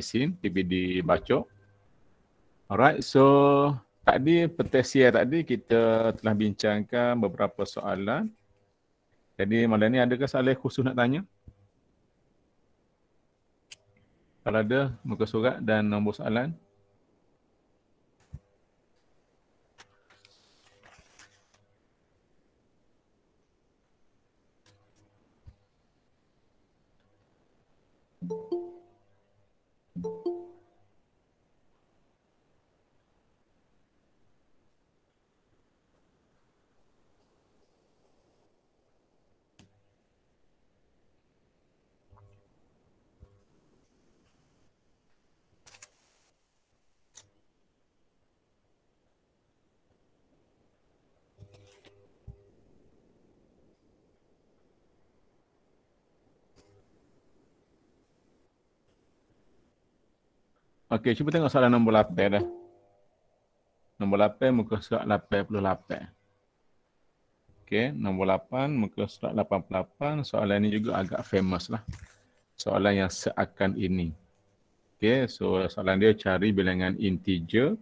vaksin TBD baca. Alright, so tadi potensial tadi kita telah bincangkan beberapa soalan. Jadi malam ni adakah soalan khusus nak tanya? Kalau ada, muka surat dan nombor soalan. Okey, cuba tengok soalan nombor 8 dah. Nombor 8 muka surat 88. Okey, nombor 8 muka surat 88. Soalan ini juga agak famous lah. Soalan yang seakan ini. Okey, so soalan dia cari bilangan integer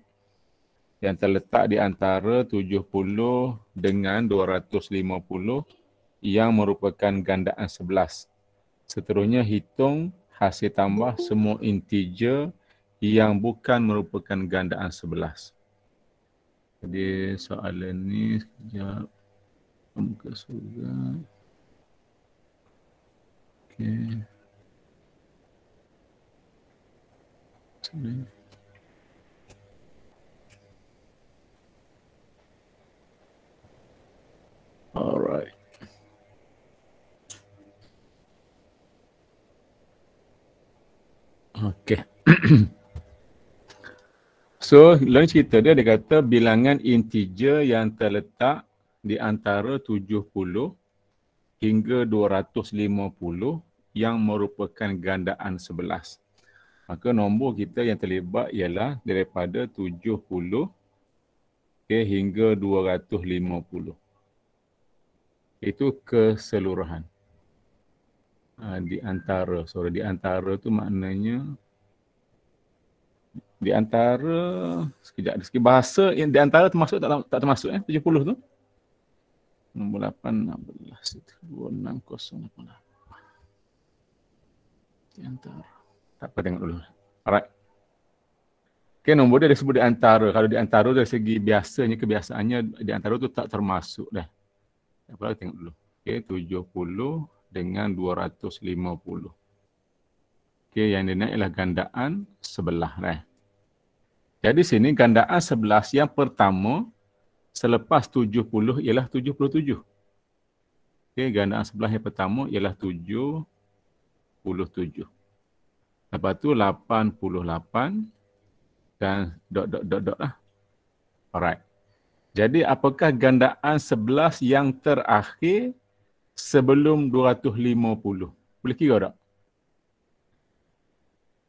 yang terletak di antara 70 dengan 250 yang merupakan gandaan 11. Seterusnya hitung hasil tambah semua integer yang bukan merupakan gandaan sebelas. Jadi soalan ni sekejap. Muka surga. Okey. Sini. Alright. Okay. So, Lon cerita dia, dia kata bilangan integer yang terletak di antara 70 hingga 250 yang merupakan gandaan 11. Maka nombor kita yang terlibat ialah daripada 70 okay, hingga 250. Itu keseluruhan. Ha, di antara, sorry, di antara tu maknanya di antara sekejap di segi bahasa yang di antara termasuk tak tak termasuk eh 70 tu nombor 8 16 2608 ah di antara tak apa tengok dulu alright Okay, nombor dia ada sebut di antara. Kalau di antara dari segi biasanya, kebiasaannya di antara tu tak termasuk dah. Apa tengok dulu. Okay, puluh dengan dua ratus lima puluh. Okay, yang dia naik ialah gandaan sebelah dah. Jadi sini gandaan sebelas yang pertama selepas tujuh puluh ialah tujuh puluh tujuh. Okey, gandaan 11 yang pertama ialah tujuh puluh tujuh. Lepas tu Lapan puluh lapan dan dot dot dot dot lah. Alright. Jadi apakah gandaan sebelas yang terakhir sebelum dua ratus lima puluh? Boleh kira tak?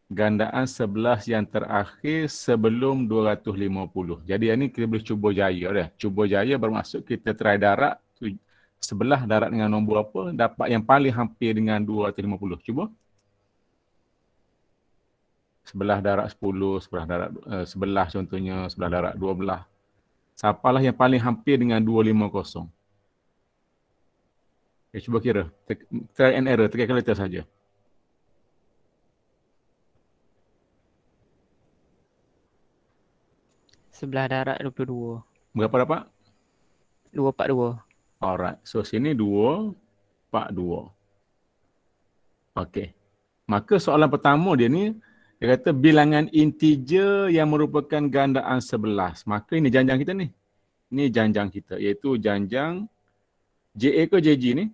gandaan sebelas yang terakhir sebelum 250. Jadi yang ni kita boleh cuba jaya dah. Cuba jaya bermaksud kita try darat sebelah darat dengan nombor apa dapat yang paling hampir dengan 250. Cuba. Sebelah darat 10, sebelah darat uh, sebelah contohnya sebelah darat 12. Siapalah yang paling hampir dengan 250. Okay, eh, cuba kira. Try and error. Tekan kereta saja. Sebelah darat 22. Berapa dapat? 242. Alright. So sini 242. Okay. Maka soalan pertama dia ni, dia kata bilangan integer yang merupakan gandaan 11. Maka ini janjang kita ni. Ini janjang kita iaitu janjang JA ke JG ni?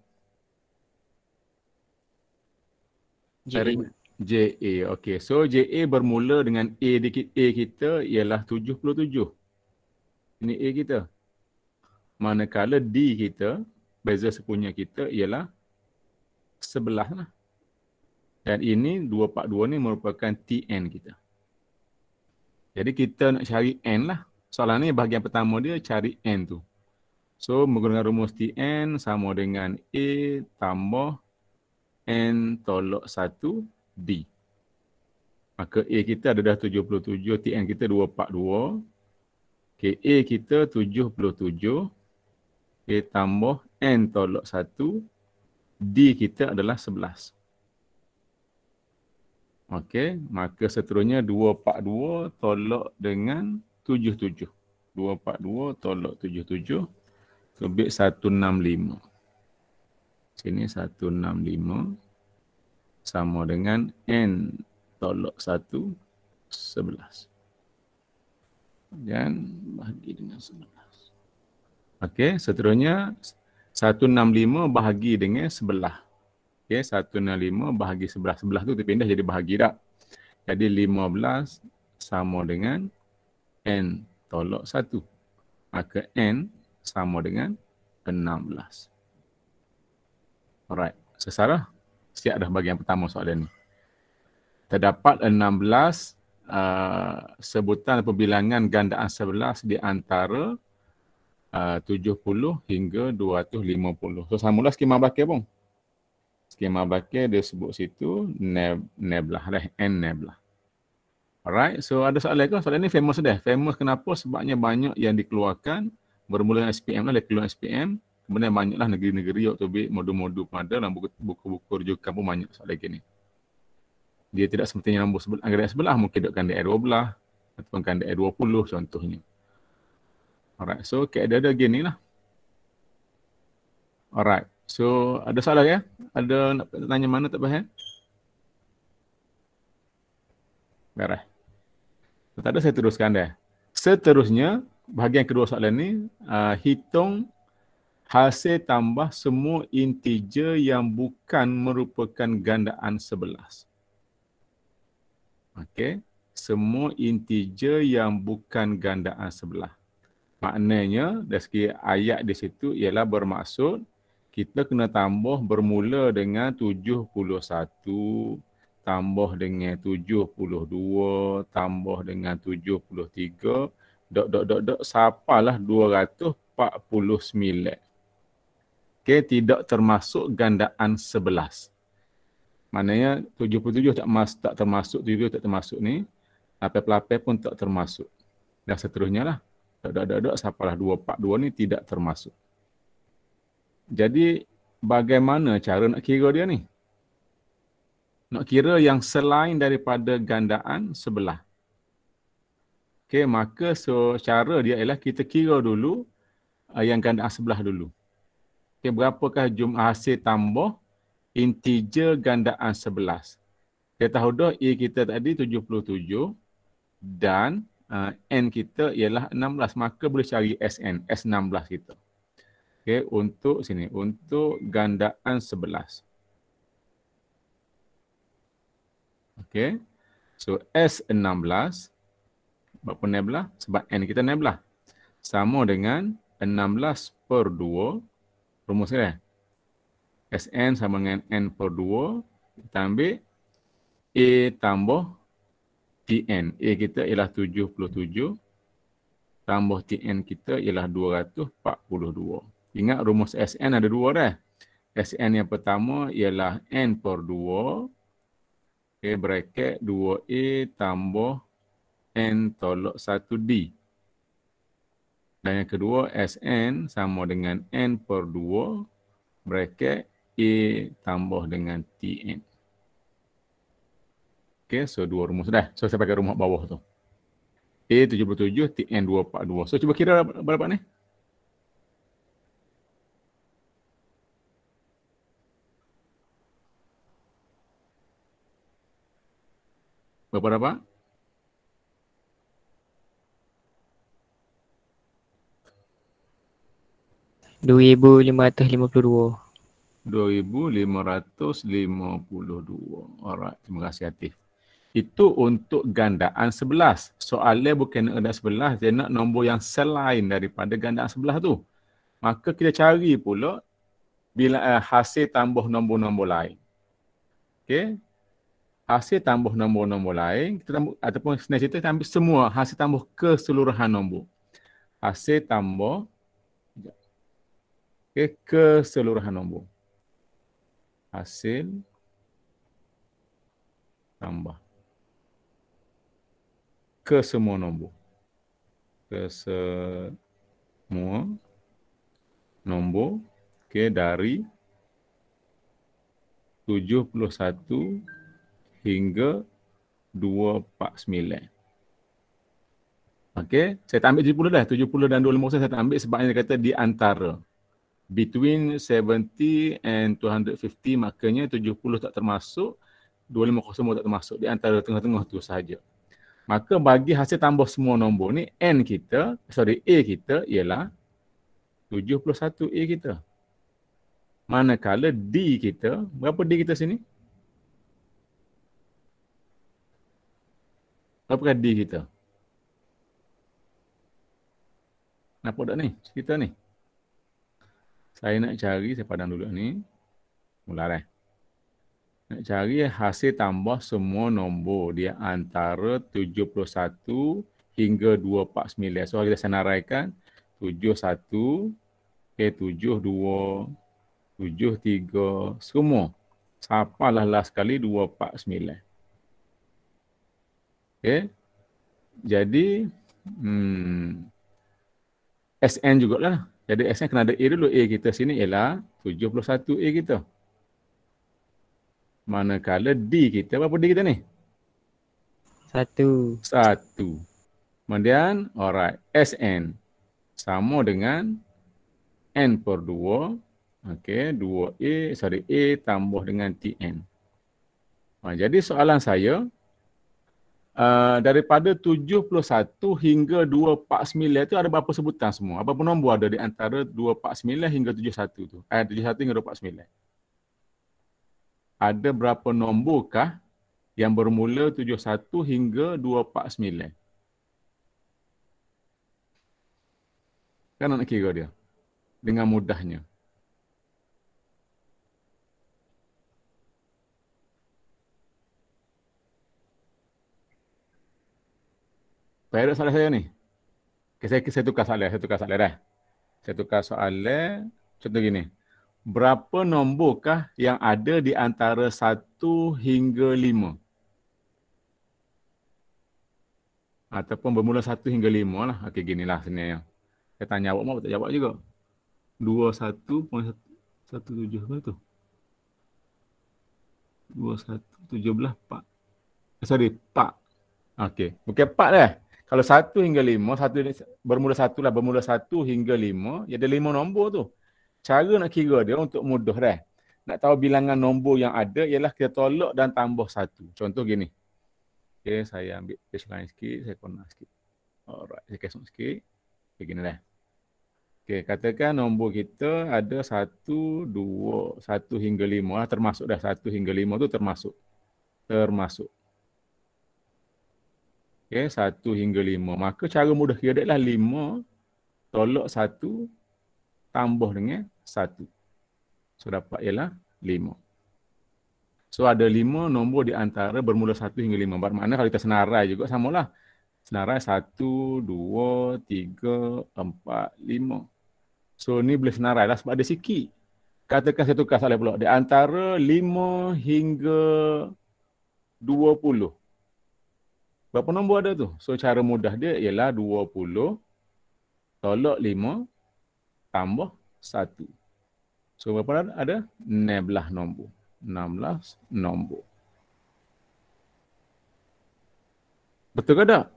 JA. JA. Okey, so JA bermula dengan A dikit A kita ialah 77. Ini A kita. Manakala D kita, beza sepunya kita ialah sebelah lah. Dan ini 242 ni merupakan TN kita. Jadi kita nak cari N lah. Soalan ni bahagian pertama dia cari N tu. So menggunakan rumus TN sama dengan A tambah N tolok B. Maka A kita ada dah 77, TN kita 242. Okay, A kita 77. Okay, tambah N tolak 1. D kita adalah 11. Okey, maka seterusnya 242 tolak dengan 77. 242 tolak 77 lebih 165. Sini sama dengan N tolok 1 11 dan bahagi dengan 11 Okey, seterusnya 165 bahagi dengan sebelah. Okey, 165 bahagi sebelah sebelah tu terpindah jadi bahagi tak jadi 15 sama dengan N tolok 1 maka N sama dengan 16 Alright, sesarah? Siap dah bagi yang pertama soalan ni. Terdapat 16 uh, sebutan pembilangan gandaan 11 di antara uh, 70 hingga 250. So sama lah skema bakir pun. Skema bakir dia sebut situ neb, neblah, lah, N neblah. Alright, so ada soalan ke? Soalan ni famous dah. Famous kenapa? Sebabnya banyak yang dikeluarkan bermula SPM lah, dia keluar SPM. Kemudian banyaklah negeri-negeri yang tu baik modu-modu pun ada dan buku-buku rujukan pun banyak soal lagi ni. Dia tidak sepertinya nombor sebelah, negara sebelah mungkin duduk kandai R12 ataupun kandai R20 contohnya. Alright, so keadaan ada ada gini lah. Alright, so ada salah ya? Ada nak tanya mana tak faham? Merah. Tak ada, saya teruskan dah. Seterusnya, bahagian kedua soalan ni, uh, hitung hasil tambah semua integer yang bukan merupakan gandaan sebelas. Okey, semua integer yang bukan gandaan sebelah. Maknanya dari segi ayat di situ ialah bermaksud kita kena tambah bermula dengan 71 tambah dengan 72 tambah dengan 73 dot dot dot dot sampailah 249. Okay, tidak termasuk gandaan sebelas. Maknanya tujuh puluh tujuh tak mas, tak termasuk, tujuh 77 tak termasuk ni. Lapai-pelapai pun tak termasuk. Dan seterusnya lah. Tak ada ada dua pak dua ni tidak termasuk. Jadi bagaimana cara nak kira dia ni? Nak kira yang selain daripada gandaan sebelah. Okey, maka secara so, dia ialah kita kira dulu uh, yang gandaan sebelah dulu okay, berapakah jumlah hasil tambah integer gandaan 11. Kita tahu dah A kita tadi 77 dan uh, N kita ialah 16. Maka boleh cari SN, S16 kita. Okay untuk sini, untuk gandaan 11. Okay, so S16 berapa 16? Sebab N kita 16. Sama dengan 16 per 2 rumusnya SN sama dengan N per 2 ditambah A tambah TN. A kita ialah 77 tambah TN kita ialah 242. Ingat rumus SN ada dua dah. SN yang pertama ialah N per 2 A bracket 2A tambah N tolak 1D. Dan yang kedua, Sn sama dengan N per 2 bracket A tambah dengan Tn. Okay, so dua rumus dah. So saya pakai rumah bawah tu. A 77, Tn 242. So cuba kira berapa ni? Berapa-berapa? 2552. 2552. Alright, terima kasih Atif. Itu untuk gandaan sebelas. Soalnya bukan ada sebelas, dia nak nombor yang selain daripada gandaan sebelas tu. Maka kita cari pula bila uh, hasil tambah nombor-nombor lain. Okay. Hasil tambah nombor-nombor lain, kita tambah, ataupun senar cerita kita ambil semua hasil tambah keseluruhan nombor. Hasil tambah okay, keseluruhan nombor. Hasil tambah ke semua nombor. Ke semua nombor okay, dari 71 hingga 249. Okey, saya tak ambil 70 dah. 70 dan 25 saya tak ambil sebabnya dia kata di antara between 70 and 250 makanya 70 tak termasuk 250 tak termasuk di antara tengah-tengah tu sahaja. Maka bagi hasil tambah semua nombor ni N kita, sorry A kita ialah 71 A kita. Manakala D kita, berapa D kita sini? Berapa D kita? Nampak tak ni? Kita ni saya nak cari saya padang dulu ni mula lah eh. nak cari hasil tambah semua nombor dia antara 71 hingga 249 so kita senaraikan 71 ke 72 73 semua lah last sekali 249 Okay, jadi hmm, SN jugalah jadi S kena ada A dulu. A kita sini ialah 71A kita. Manakala D kita, berapa D kita ni? Satu. Satu. Kemudian, alright. Sn sama dengan N per 2. Okay, 2A, sorry, A tambah dengan Tn. Ha, jadi soalan saya, uh, daripada 71 hingga 249 itu ada berapa sebutan semua? Apa pun nombor ada di antara 249 hingga 71 tu? Eh, 71 hingga 249. Ada berapa nombor kah yang bermula 71 hingga 249? Kan nak kira dia dengan mudahnya. Pero soalan saya ni. Okay, saya, saya tukar soalan. Saya tukar soalan dah. Saya tukar soalan. Contoh gini. Berapa nombokah yang ada di antara satu hingga lima? Ataupun bermula satu hingga lima lah. Okey, ginilah sebenarnya. Saya tanya awak mau tak jawab juga. Dua satu, satu tujuh mana tu? Dua satu tujuh belah Pak. Eh, sorry, Pak. Okey. Okey, Pak dah kalau satu hingga lima, satu bermula satu lah, bermula satu hingga lima, ya ada lima nombor tu. Cara nak kira dia untuk mudah dah. Nak tahu bilangan nombor yang ada ialah kita tolak dan tambah satu. Contoh gini. Okay, saya ambil page lain sikit, saya corner sikit. Alright, saya kesok sikit. Okay, gini dah. Okay, katakan nombor kita ada satu, dua, satu hingga lima. Termasuk dah satu hingga lima tu termasuk. Termasuk. Okay, satu hingga lima. Maka cara mudah kira adalah lima tolak satu tambah dengan satu. So dapat ialah lima. So ada lima nombor di antara bermula satu hingga lima. Bermakna kalau kita senarai juga samalah. Senarai satu, dua, tiga, empat, lima. So ni boleh senarai lah sebab ada sikit. Katakan satu tukar soalan pula. Di antara lima hingga dua puluh. Berapa nombor ada tu? So cara mudah dia ialah 20 tolak 5 tambah 1. So berapa ada? Ada 16 nombor. 16 nombor. Betul ke tak?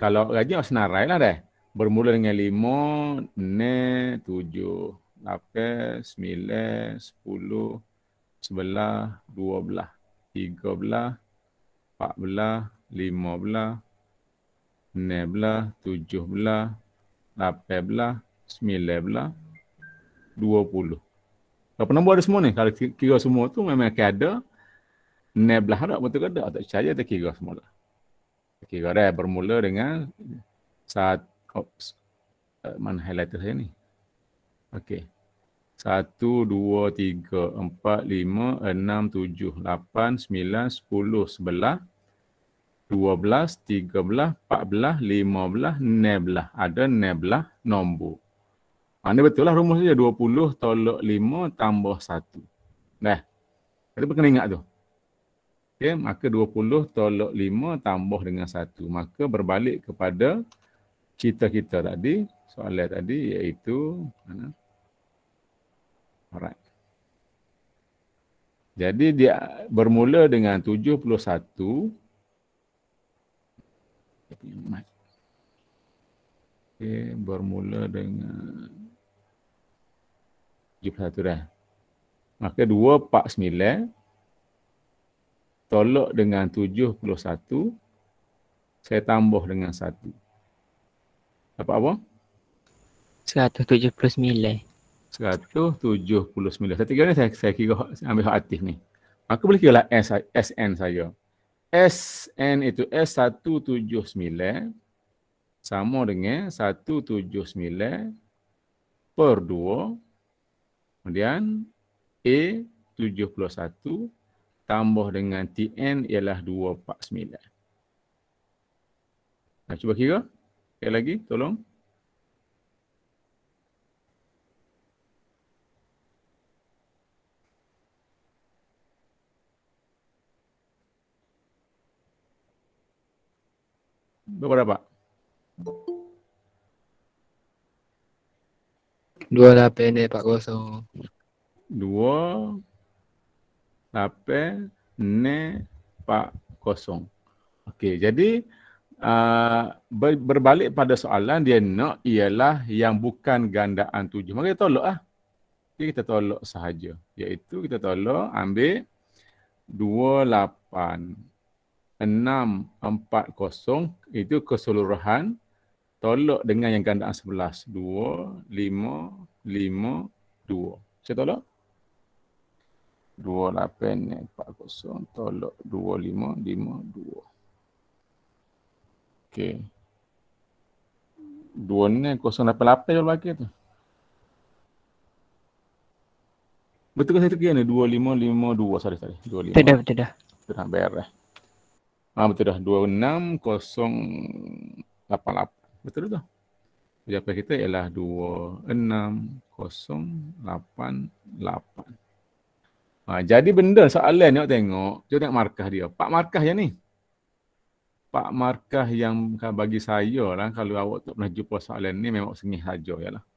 Kalau lagi rajin senarai lah dah. Bermula dengan 5, 6, 7, 8, 9, 10, 11, 12, 13, 14, lima belah, ne belah, tujuh belah, lapan belah, sembilan belah, dua puluh. Berapa nombor ada semua ni? Kalau kira semua tu memang akan ada. Ne belah tak betul ke ada? Tak percaya tak kira semua lah. Kira dah bermula dengan saat, ops, eh, mana highlighter saya ni? Okey. Satu, dua, tiga, empat, lima, enam, tujuh, lapan, sembilan, sepuluh, sebelah, 12, 13, 14, 15, 16. Ada 16 nombor. Mana ah, betul lah rumus dia 20 tolak 5 tambah 1. Dah. Kita kena ingat tu. Okay, maka 20 tolak 5 tambah dengan 1. Maka berbalik kepada cerita kita tadi, soalan tadi iaitu mana? Alright. Jadi dia bermula dengan 71 nikmat. Okay, bermula dengan 71 dah. Maka 249 tolak dengan 71 saya tambah dengan 1. Dapat apa? 179. 179. Saya tiga ni saya, saya kira ambil hak aktif ni. Maka boleh kira lah SN saya. 179. SN itu S179 sama dengan 179 per 2. Kemudian e A71 tambah dengan TN ialah 249. Nah, cuba kira. Sekali lagi, tolong. 279. berapa? 28 lah kosong. pak kosong. Okey, jadi uh, ber, berbalik pada soalan dia nak ialah yang bukan gandaan tujuh. Maka kita tolak lah. Jadi kita tolak sahaja. Iaitu kita tolak ambil dua lapan. 640 itu keseluruhan tolak dengan yang gandaan 11 2 5 5 2 saya tolak 28 40 tolak 2 5 5 2 okey 2 ni 088 jual bagi tu betul ke saya tu kira ni 2 5 5 2 sorry sorry 2 tidak tidak tidak beres Ah betul dah 26088. Betul dah. Jawapan kita ialah 26088. Ah jadi benda soalan ni awak tengok, jom tengok markah dia. Pak markah yang ni. Pak markah yang kan bagi saya lah kalau awak tak pernah jumpa soalan ni memang sengih saja jelah. Ya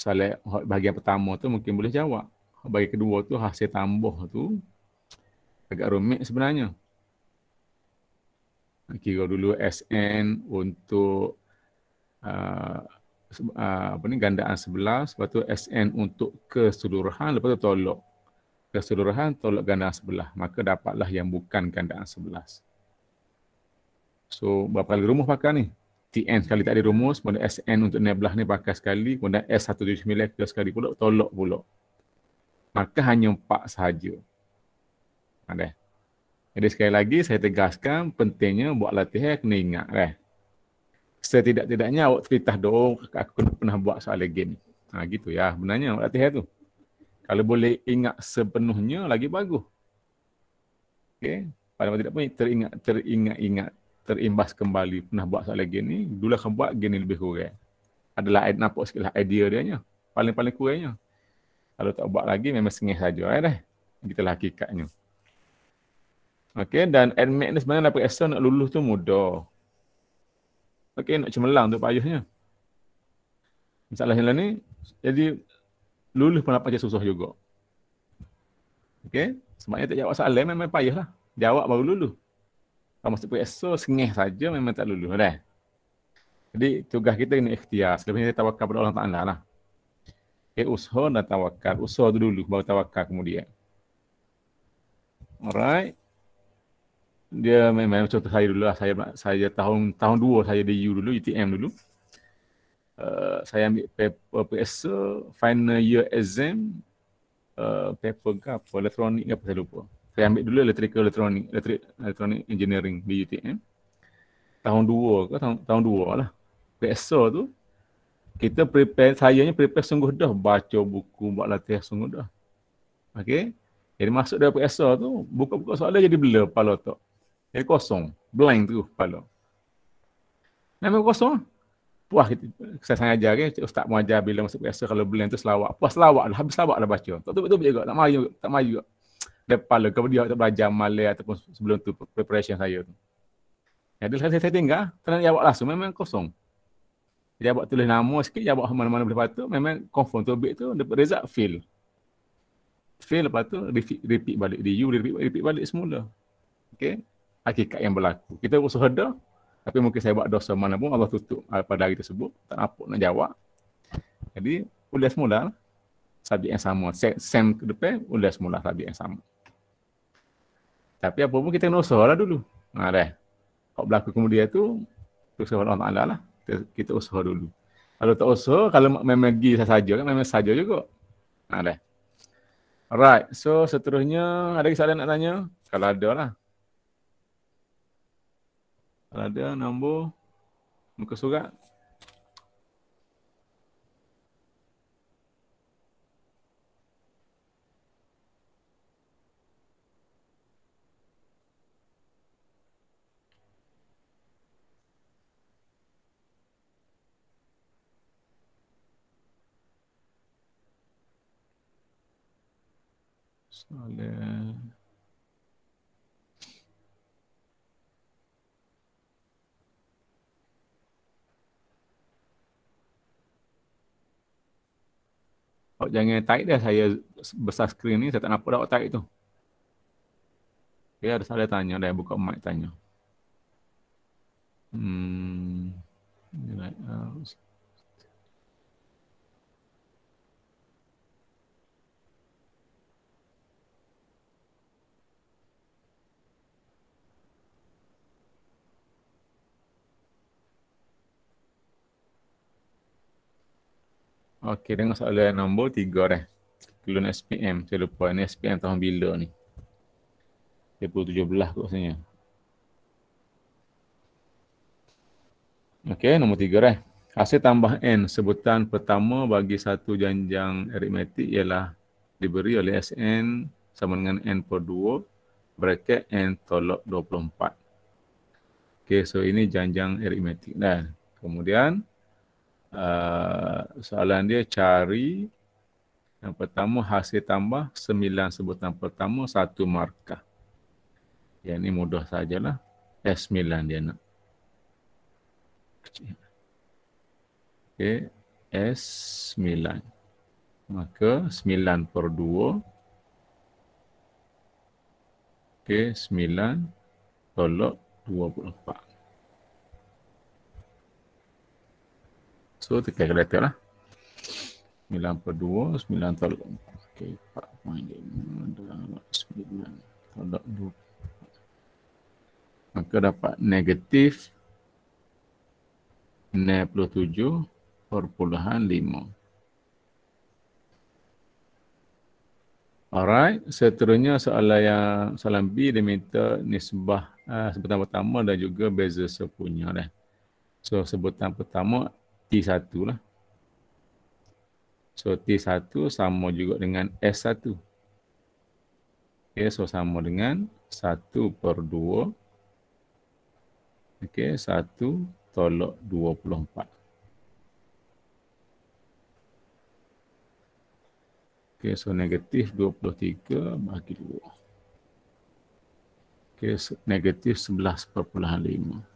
soalan bahagian pertama tu mungkin boleh jawab. Bagi kedua tu hasil tambah tu agak rumit sebenarnya kira dulu SN untuk uh, uh, apa ni gandaan sebelah lepas tu SN untuk keseluruhan lepas tu tolok keseluruhan tolok gandaan sebelah maka dapatlah yang bukan gandaan sebelah so berapa kali rumus pakai ni TN sekali tak ada rumus kemudian SN untuk neblah ni pakai sekali kemudian S179 ke sekali pula tolok pula maka hanya empat sahaja ada jadi sekali lagi saya tegaskan pentingnya buat latihan kena ingat eh. Setidak-tidaknya awak cerita dong aku pernah buat soal lagi ni. Ha, gitu ya sebenarnya awak latihan tu. Kalau boleh ingat sepenuhnya lagi bagus. Okey, pada mana tidak pun teringat teringat ingat terimbas kembali pernah buat soal lagi ni, dulu akan buat gini lebih kurang. Adalah nampak sikitlah idea dia nya. Paling-paling kurangnya. Kalau tak buat lagi memang sengih saja eh dah. Gitulah hakikatnya. Okay, dan admit ni sebenarnya dapat extra nak lulus tu mudah. Okay, nak cemerlang tu payuhnya. Masalah yang lain ni, jadi lulus pun dapat macam susah juga. Okay, sebabnya tak jawab soalan memang payah lah. Jawab baru lulus. Kalau masuk PSO, sengih saja memang tak lulus. Dah. Jadi tugas kita ini ikhtiar. Selepas ini tawakal kepada Allah Ta'ala lah. Okay, eh, usaha dan tawakal. Usaha tu dulu, baru tawakal kemudian. Alright dia memang contoh saya dulu lah saya saya tahun tahun dua, saya di U dulu UTM e dulu uh, saya ambil paper PSA final year exam uh, paper ke apa elektronik apa saya lupa saya ambil dulu elektrik elektronik elektrik elektronik engineering di UTM e tahun dua, ke tahun tahun 2 lah PSO tu kita prepare saya ni prepare sungguh dah baca buku buat latihan sungguh dah Okay, jadi masuk dalam PSO tu buka-buka soalan jadi bela pala tok kosong. Blank tu kepala. Nama kosong. Ah. Puah, kita, saya sangat ajar kan, ustaz pun ajar bila masuk biasa kalau blank tu selawak. Puas selawak lah, habis selawak lah baca. Tak tutup juga, tak maju Tak maju juga. Dia kepala, kalau dia tak belajar malay ataupun sebelum tu preparation saya tu. Ya, dia saya, saya tinggal, kena jawab langsung, memang kosong. Dia buat tulis nama sikit, dia buat mana-mana boleh patut, memang confirm topik tu, dapat result fail. Fail lepas tu, repeat, repeat balik di you, repeat, repeat balik semula. Okay hakikat yang berlaku. Kita usaha dah, tapi mungkin saya buat dosa mana pun Allah tutup ah, pada hari tersebut. Tak nampak nak jawab. Jadi, ulas semula lah. Subjek yang sama. Sam ke depan, ulas semula subjek yang sama. Tapi apa pun kita kena usaha lah dulu. Ha, dah. Kalau berlaku kemudian tu, usaha Allah Ta'ala lah. Kita, kita usaha dulu. Kalau tak usaha, kalau memang pergi saja kan memang saja juga. Ha, dah. Alright, so seterusnya ada lagi soalan nak tanya? Kalau ada lah. Ada nombor muka surat. Soalnya Awak oh, jangan tarik dah saya besar screen ni, saya tak nampak dah awak tarik tu. Ya, ada salah tanya dah, buka mic tanya. Hmm. Ini uh, Okey, dengan soalan nombor tiga dah. Kelun SPM, saya lupa ni SPM tahun bila ni. 2017 kot rasanya. Okey, nombor tiga dah. Hasil tambah N, sebutan pertama bagi satu janjang aritmetik ialah diberi oleh SN sama dengan N per 2 bracket N tolak 24. Okey, so ini janjang aritmetik dah. Kemudian, Ah, soalan dia cari yang pertama hasil tambah sembilan sebutan pertama satu markah. Yang ini mudah sajalah. Eh, S9 dia nak. Okey, S9. Maka 9 per 2. Okey, 9 tolak 24. So tekan calculator lah. 92, 9 tolak. Okay, 4.5, 9, 9 Maka dapat negatif 97.5. Alright, seterusnya soalan yang soalan B dia minta nisbah uh, sebutan pertama dan juga beza sepunya. Dah. So sebutan pertama T1 lah. So T1 sama juga dengan S1. Okay, so sama dengan 1 per 2. Okay, 1 tolok 24. Okay, so negatif 23 bagi 2. Okay, negatif 11 perpuluhan 5.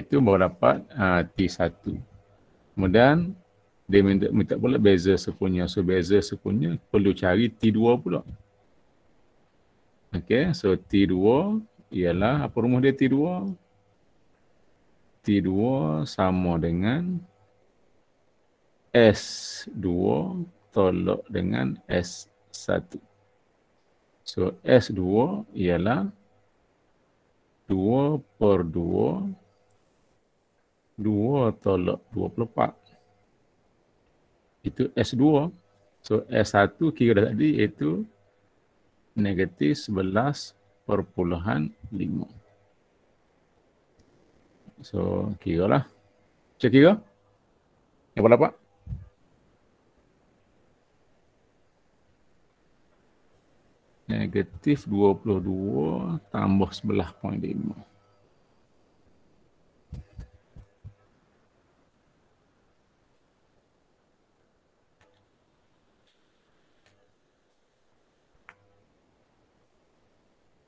itu baru dapat uh, ah, T1. Kemudian dia minta, minta pula beza sepunya. So beza sepunya perlu cari T2 pula. Okay, so T2 ialah apa rumus dia T2? T2 sama dengan S2 tolak dengan S1. So S2 ialah 2 per 2 2 tolak 24. Itu S2. So S1 kira dah tadi iaitu negatif 11 perpuluhan 5. So kira lah. Cik kira. Yang berapa? Negatif 22 tambah 11.5.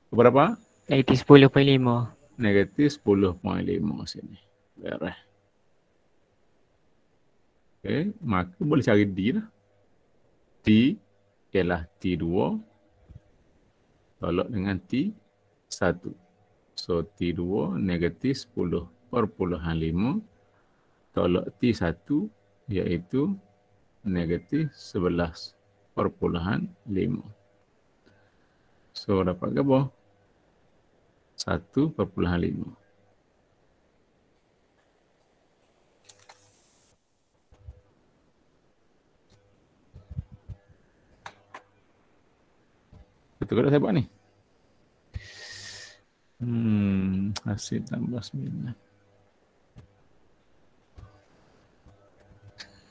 Berapa? Negatif 10.5. Negatif 10.5 sini. Beres. Okay. Maka boleh cari D lah. T ialah T2. Tolak dengan T1. So T2 negatif 10 puluhan 5. Tolak T1 iaitu negatif 11 perpuluhan 5. So dapat ke apa? 1.5. Betul tak saya buat ni? Hmm, hasil tambah sembilan.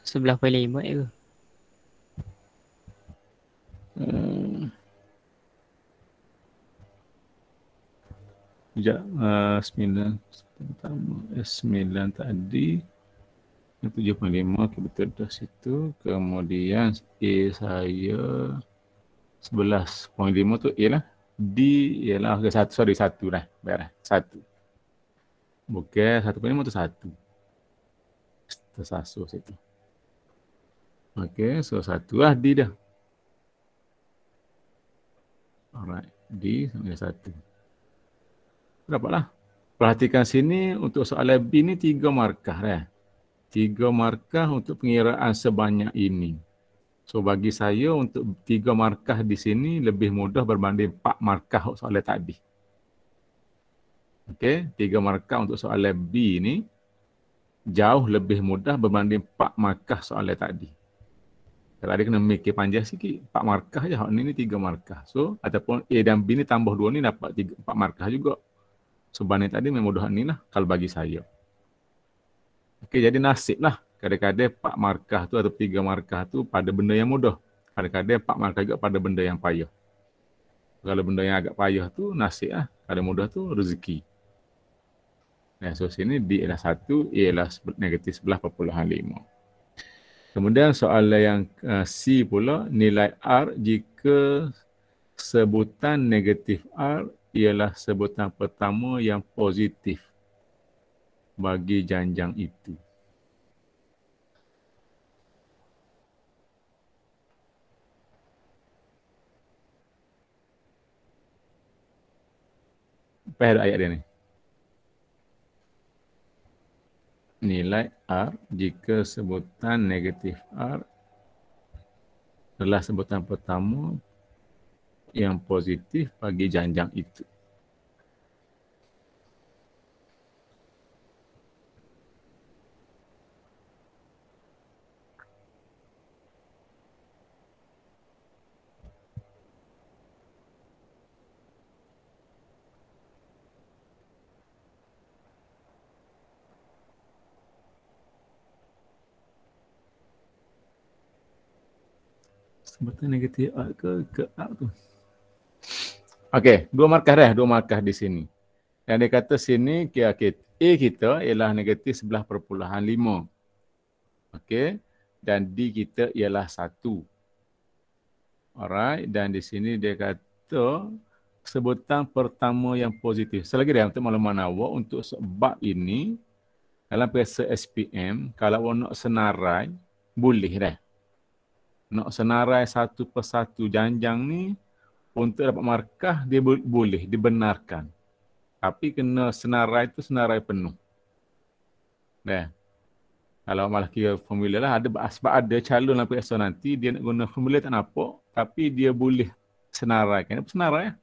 Sebelah paling lima ke? Hmm. Sekejap, ah, sembilan pertama, sembilan tadi. Yang tujuh puluh lima, okay, betul dah situ. Kemudian A saya sebelas poin lima tu A lah. D ialah okay, satu, sorry satu lah. Baiklah, satu. okey satu poin lima tu satu. Tersasuh situ. okey so satu lah D dah. Alright, D sama satu dapatlah. Perhatikan sini untuk soalan B ni tiga markah ya. Tiga markah untuk pengiraan sebanyak ini. So bagi saya untuk tiga markah di sini lebih mudah berbanding empat markah soalan tadi. Okey, tiga markah untuk soalan B ni jauh lebih mudah berbanding empat markah soalan tadi. Tadi kena mikir panjang sikit. Empat markah je. ini ni tiga markah. So ataupun A dan B ni tambah dua ni dapat tiga, empat markah juga sebanyak tadi memudahkan ni lah kalau bagi saya. Okey, jadi nasib lah. Kadang-kadang empat markah tu atau tiga markah tu pada benda yang mudah. Kadang-kadang empat markah juga pada benda yang payah. Kalau benda yang agak payah tu nasib lah. Kalau mudah tu rezeki. Nah, so sini D ialah satu, E ialah negatif sebelah perpuluhan lima. Kemudian soalan yang eh, C pula, nilai R jika sebutan negatif R ialah sebutan pertama yang positif bagi janjang itu. Pada ayat dia ni. Nilai R jika sebutan negatif R adalah sebutan pertama yang positif bagi janjang itu. Sebutan negatif art ah, ke ke art tu? Okey, dua markah dah, dua markah di sini. Yang dia kata sini, A kita ialah negatif sebelah perpuluhan lima. Okey, dan D kita ialah satu. Alright, dan di sini dia kata sebutan pertama yang positif. Selagi dia untuk maklumat awak, untuk sebab ini, dalam periksa SPM, kalau awak nak senarai, boleh dah. Nak senarai satu persatu janjang ni, untuk dapat markah dia boleh dibenarkan tapi kena senarai itu senarai penuh Nah, kalau malah kira formula lah, ada, sebab ada calon dalam periksa nanti, dia nak guna formula tak nampak, tapi dia boleh senarai. Kan? Apa senarai? Ya?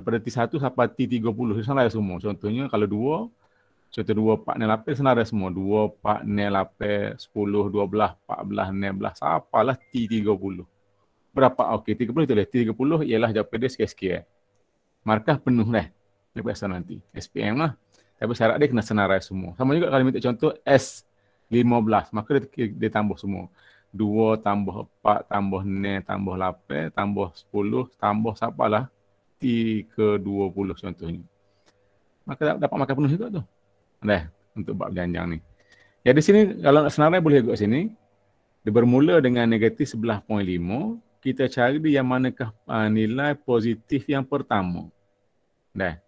Daripada T1 sampai T30, senarai semua. Contohnya kalau dua, contohnya 2, 4, 6, 8, senarai semua. 2, sepuluh dua belah pak belah 14, 16, apalah T30 berapa? Ah, okey, 30 itu dia. 30 ialah jawapan dia sikit eh. Markah penuh lah. Dia biasa nanti. SPM lah. Tapi syarat dia kena senarai semua. Sama juga kalau minta contoh S15. Maka dia, dia tambah semua. 2 tambah 4 tambah 9 tambah 8 tambah 10 tambah siapa lah. T ke 20 contohnya. Maka dapat markah penuh juga tu. Dah untuk bab janjang ni. Jadi sini kalau nak senarai boleh ikut sini. Dia bermula dengan negatif 11.5 kita cari yang manakah uh, nilai positif yang pertama. Dah.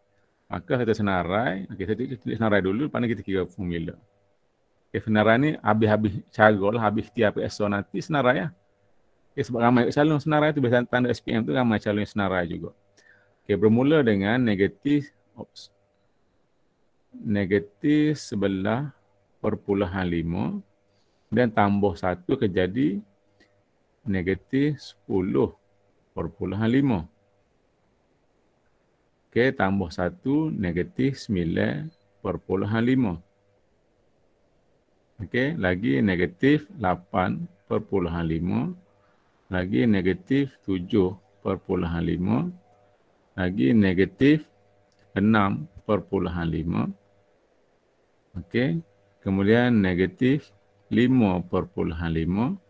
Maka kita senarai. Okay, kita tulis senarai dulu. Lepas kita kira formula. Okay, senarai ni habis-habis cara lah. Habis tiap SO nanti senarai lah. Okay, sebab ramai calon senarai tu. Biasanya tanda SPM tu ramai calon senarai juga. Okay, bermula dengan negatif. Oops. Negatif sebelah perpuluhan lima. Dan tambah satu ke negatif 10 perpuluhan 5. Okey, tambah 1 negatif 9 perpuluhan 5. Okey, lagi negatif 8 perpuluhan 5. Lagi negatif 7 perpuluhan 5. Lagi negatif 6 perpuluhan 5. Okey, kemudian negatif 5 perpuluhan 5.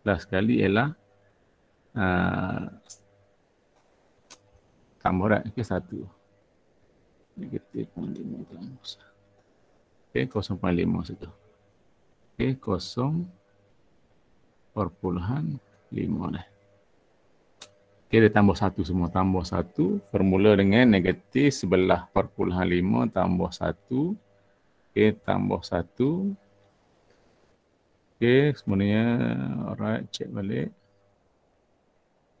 Last sekali ialah uh, tamborat ke satu. Negatif pun lima tamus. Okay, kosong pun lima satu. Okay, kosong perpuluhan lima lah. Okay, dia tambah satu semua. Tambah satu. Formula dengan negatif sebelah perpuluhan lima tambah satu. Okay, tambah satu. Okey, sebenarnya. Alright, check balik.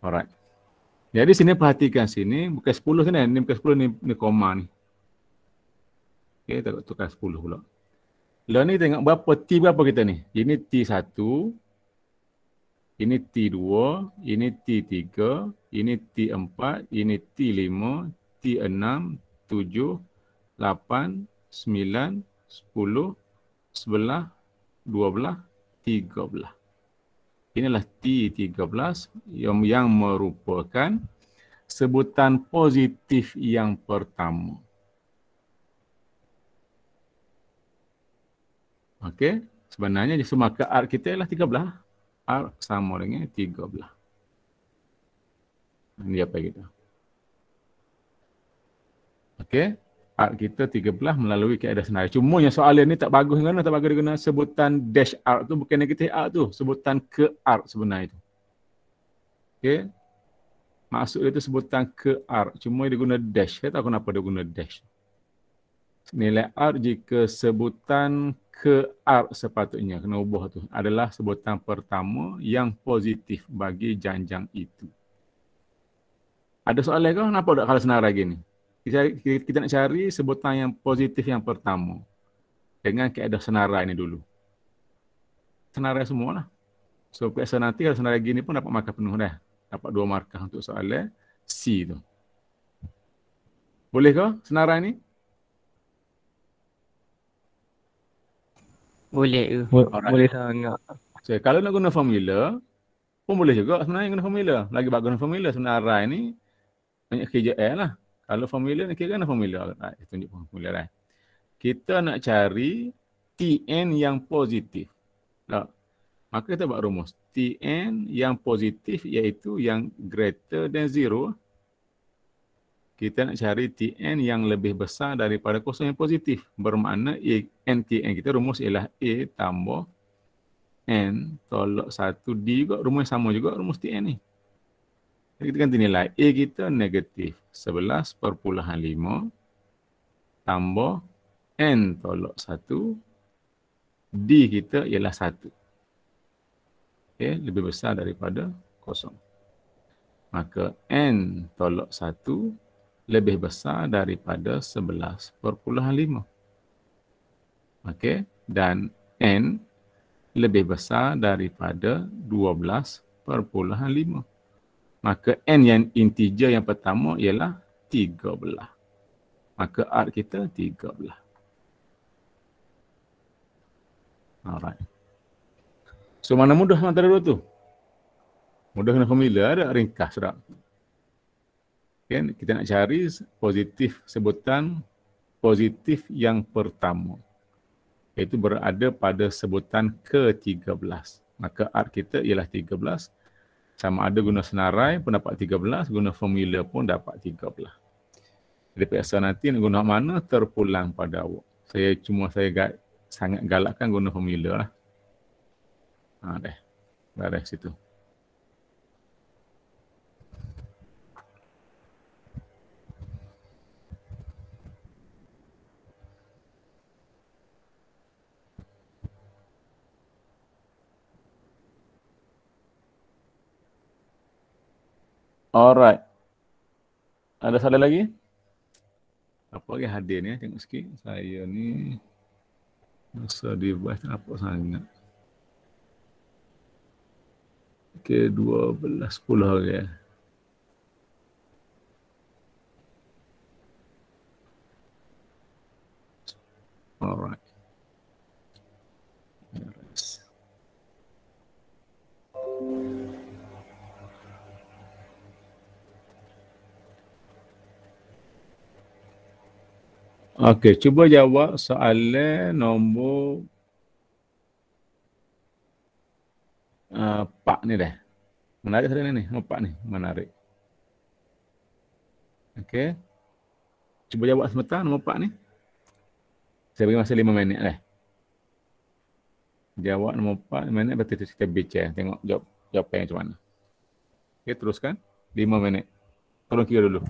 Alright. Jadi sini perhatikan sini. Bukan 10 sini. Ini bukan 10, ni, ni koma ni. Okey, Okay, takut tukar 10 pula. Lepas ni tengok berapa T berapa kita ni. Ini T1. Ini T2. Ini T3. Ini T4. Ini T5. T6. 7. 8. 9. 10. 11. 12. 13. Inilah T13 yang, yang merupakan sebutan positif yang pertama. Okey, sebenarnya di semaka R kita ialah 13. R sama dengan 13. Ini apa kita? Okey art kita 13 melalui keadaan senarai. Cuma yang soalan ni tak bagus kan? Tak bagus kena sebutan dash art tu bukan negatif art tu. Sebutan ke art sebenarnya tu. Okay. Maksud dia tu sebutan ke art. Cuma dia guna dash. Saya tahu kenapa dia guna dash. Nilai art jika sebutan ke art sepatutnya. Kena ubah tu. Adalah sebutan pertama yang positif bagi janjang itu. Ada soalan ke? Kenapa tak kalau senara gini? kita nak cari sebutan yang positif yang pertama dengan keadaan senara ini dulu. semua lah. So peksa nanti kalau senarai gini pun dapat markah penuh dah. Dapat dua markah untuk soalan C tu. Boleh ke senarai ni? Boleh ke? Right. Boleh sangat. So, kalau nak guna formula, pun boleh juga sebenarnya guna formula. Lagi bagus guna formula senarai ini banyak kerja air lah. Kalau formula ni kira kan formula. Ha, tunjuk formula kan. Kita nak cari Tn yang positif. Tak? Maka kita buat rumus. Tn yang positif iaitu yang greater than zero. Kita nak cari Tn yang lebih besar daripada kosong yang positif. Bermakna A, Ntn kita rumus ialah A tambah N tolak 1D juga. Rumus sama juga rumus Tn ni. Kita ganti nilai. A kita negatif 11.5 tambah N tolak 1. D kita ialah 1. Okay, lebih besar daripada kosong. Maka N tolak 1 lebih besar daripada 11.5. Okay, dan N lebih besar daripada 12.5 maka n yang integer yang pertama ialah 13. Maka r kita 13. Alright. So mana mudah antara dua tu? Mudah kena formula ada ringkas tak? Kan kita nak cari positif sebutan positif yang pertama. iaitu berada pada sebutan ke-13. Maka R kita ialah sama ada guna senarai pun dapat 13, guna formula pun dapat 13. Jadi periksa nanti nak guna mana terpulang pada awak. Saya cuma saya ga, sangat galakkan guna formula lah. Ha, dah. Dah dah situ. Alright. Ada soalan lagi? Apa lagi hadir ni? Tengok sikit. Saya ni masa device apa sangat. Okay, 12, 10 lagi. Okay. Alright. Yes. Thank you. Okey, cuba jawab soalan nombor ah, empat uh, ni dah. Menarik soalan ni, empat ni. Menarik. Okey. Cuba jawab sebentar nombor empat ni. Saya bagi masa lima minit dah. Jawab nombor empat, lima minit berarti kita bincang. Tengok jawapan jawab yang macam mana. Okey, teruskan. Lima minit. Tolong kira dulu.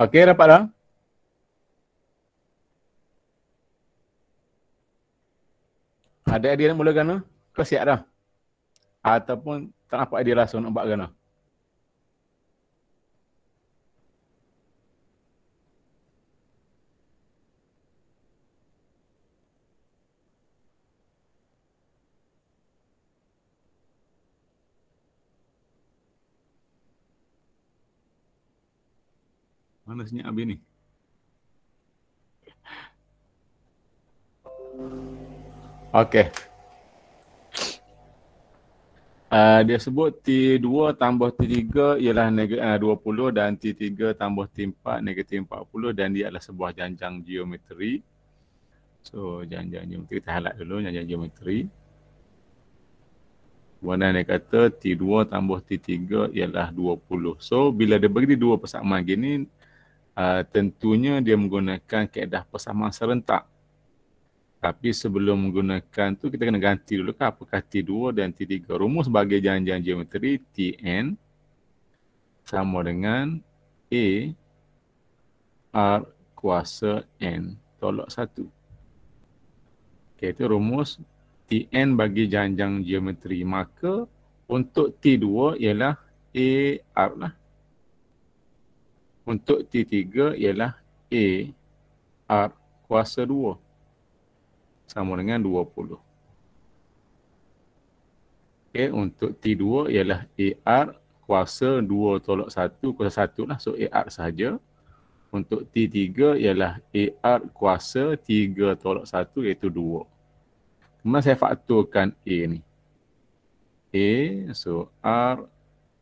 Okey, dapat dah. Ada idea nak mulakan ke? Kau siap dah? Ataupun tak nampak idea langsung nak buat ke? Mana senyap habis ni? Okay. Uh, dia sebut T2 tambah T3 ialah neg- uh, 20 dan T3 tambah T4 negatif 40 dan dia adalah sebuah janjang geometri. So janjang geometri kita halat dulu janjang geometri. Warna dia kata T2 tambah T3 ialah 20. So bila dia beri dua persamaan gini uh, tentunya dia menggunakan kaedah persamaan serentak. Tapi sebelum menggunakan tu kita kena ganti dulu kan apakah T2 dan T3. Rumus bagi jalan-jalan geometri Tn sama dengan A R kuasa N tolak satu. Okay, itu rumus Tn bagi jalan-jalan geometri. Maka untuk T2 ialah A R lah untuk T3 ialah A R kuasa 2 sama dengan 20. Okay, untuk T2 ialah r kuasa 2 tolak 1 kuasa 1 lah. So r sahaja. Untuk T3 ialah r kuasa 3 tolak 1 iaitu 2. Kemudian saya fakturkan A ni. A so R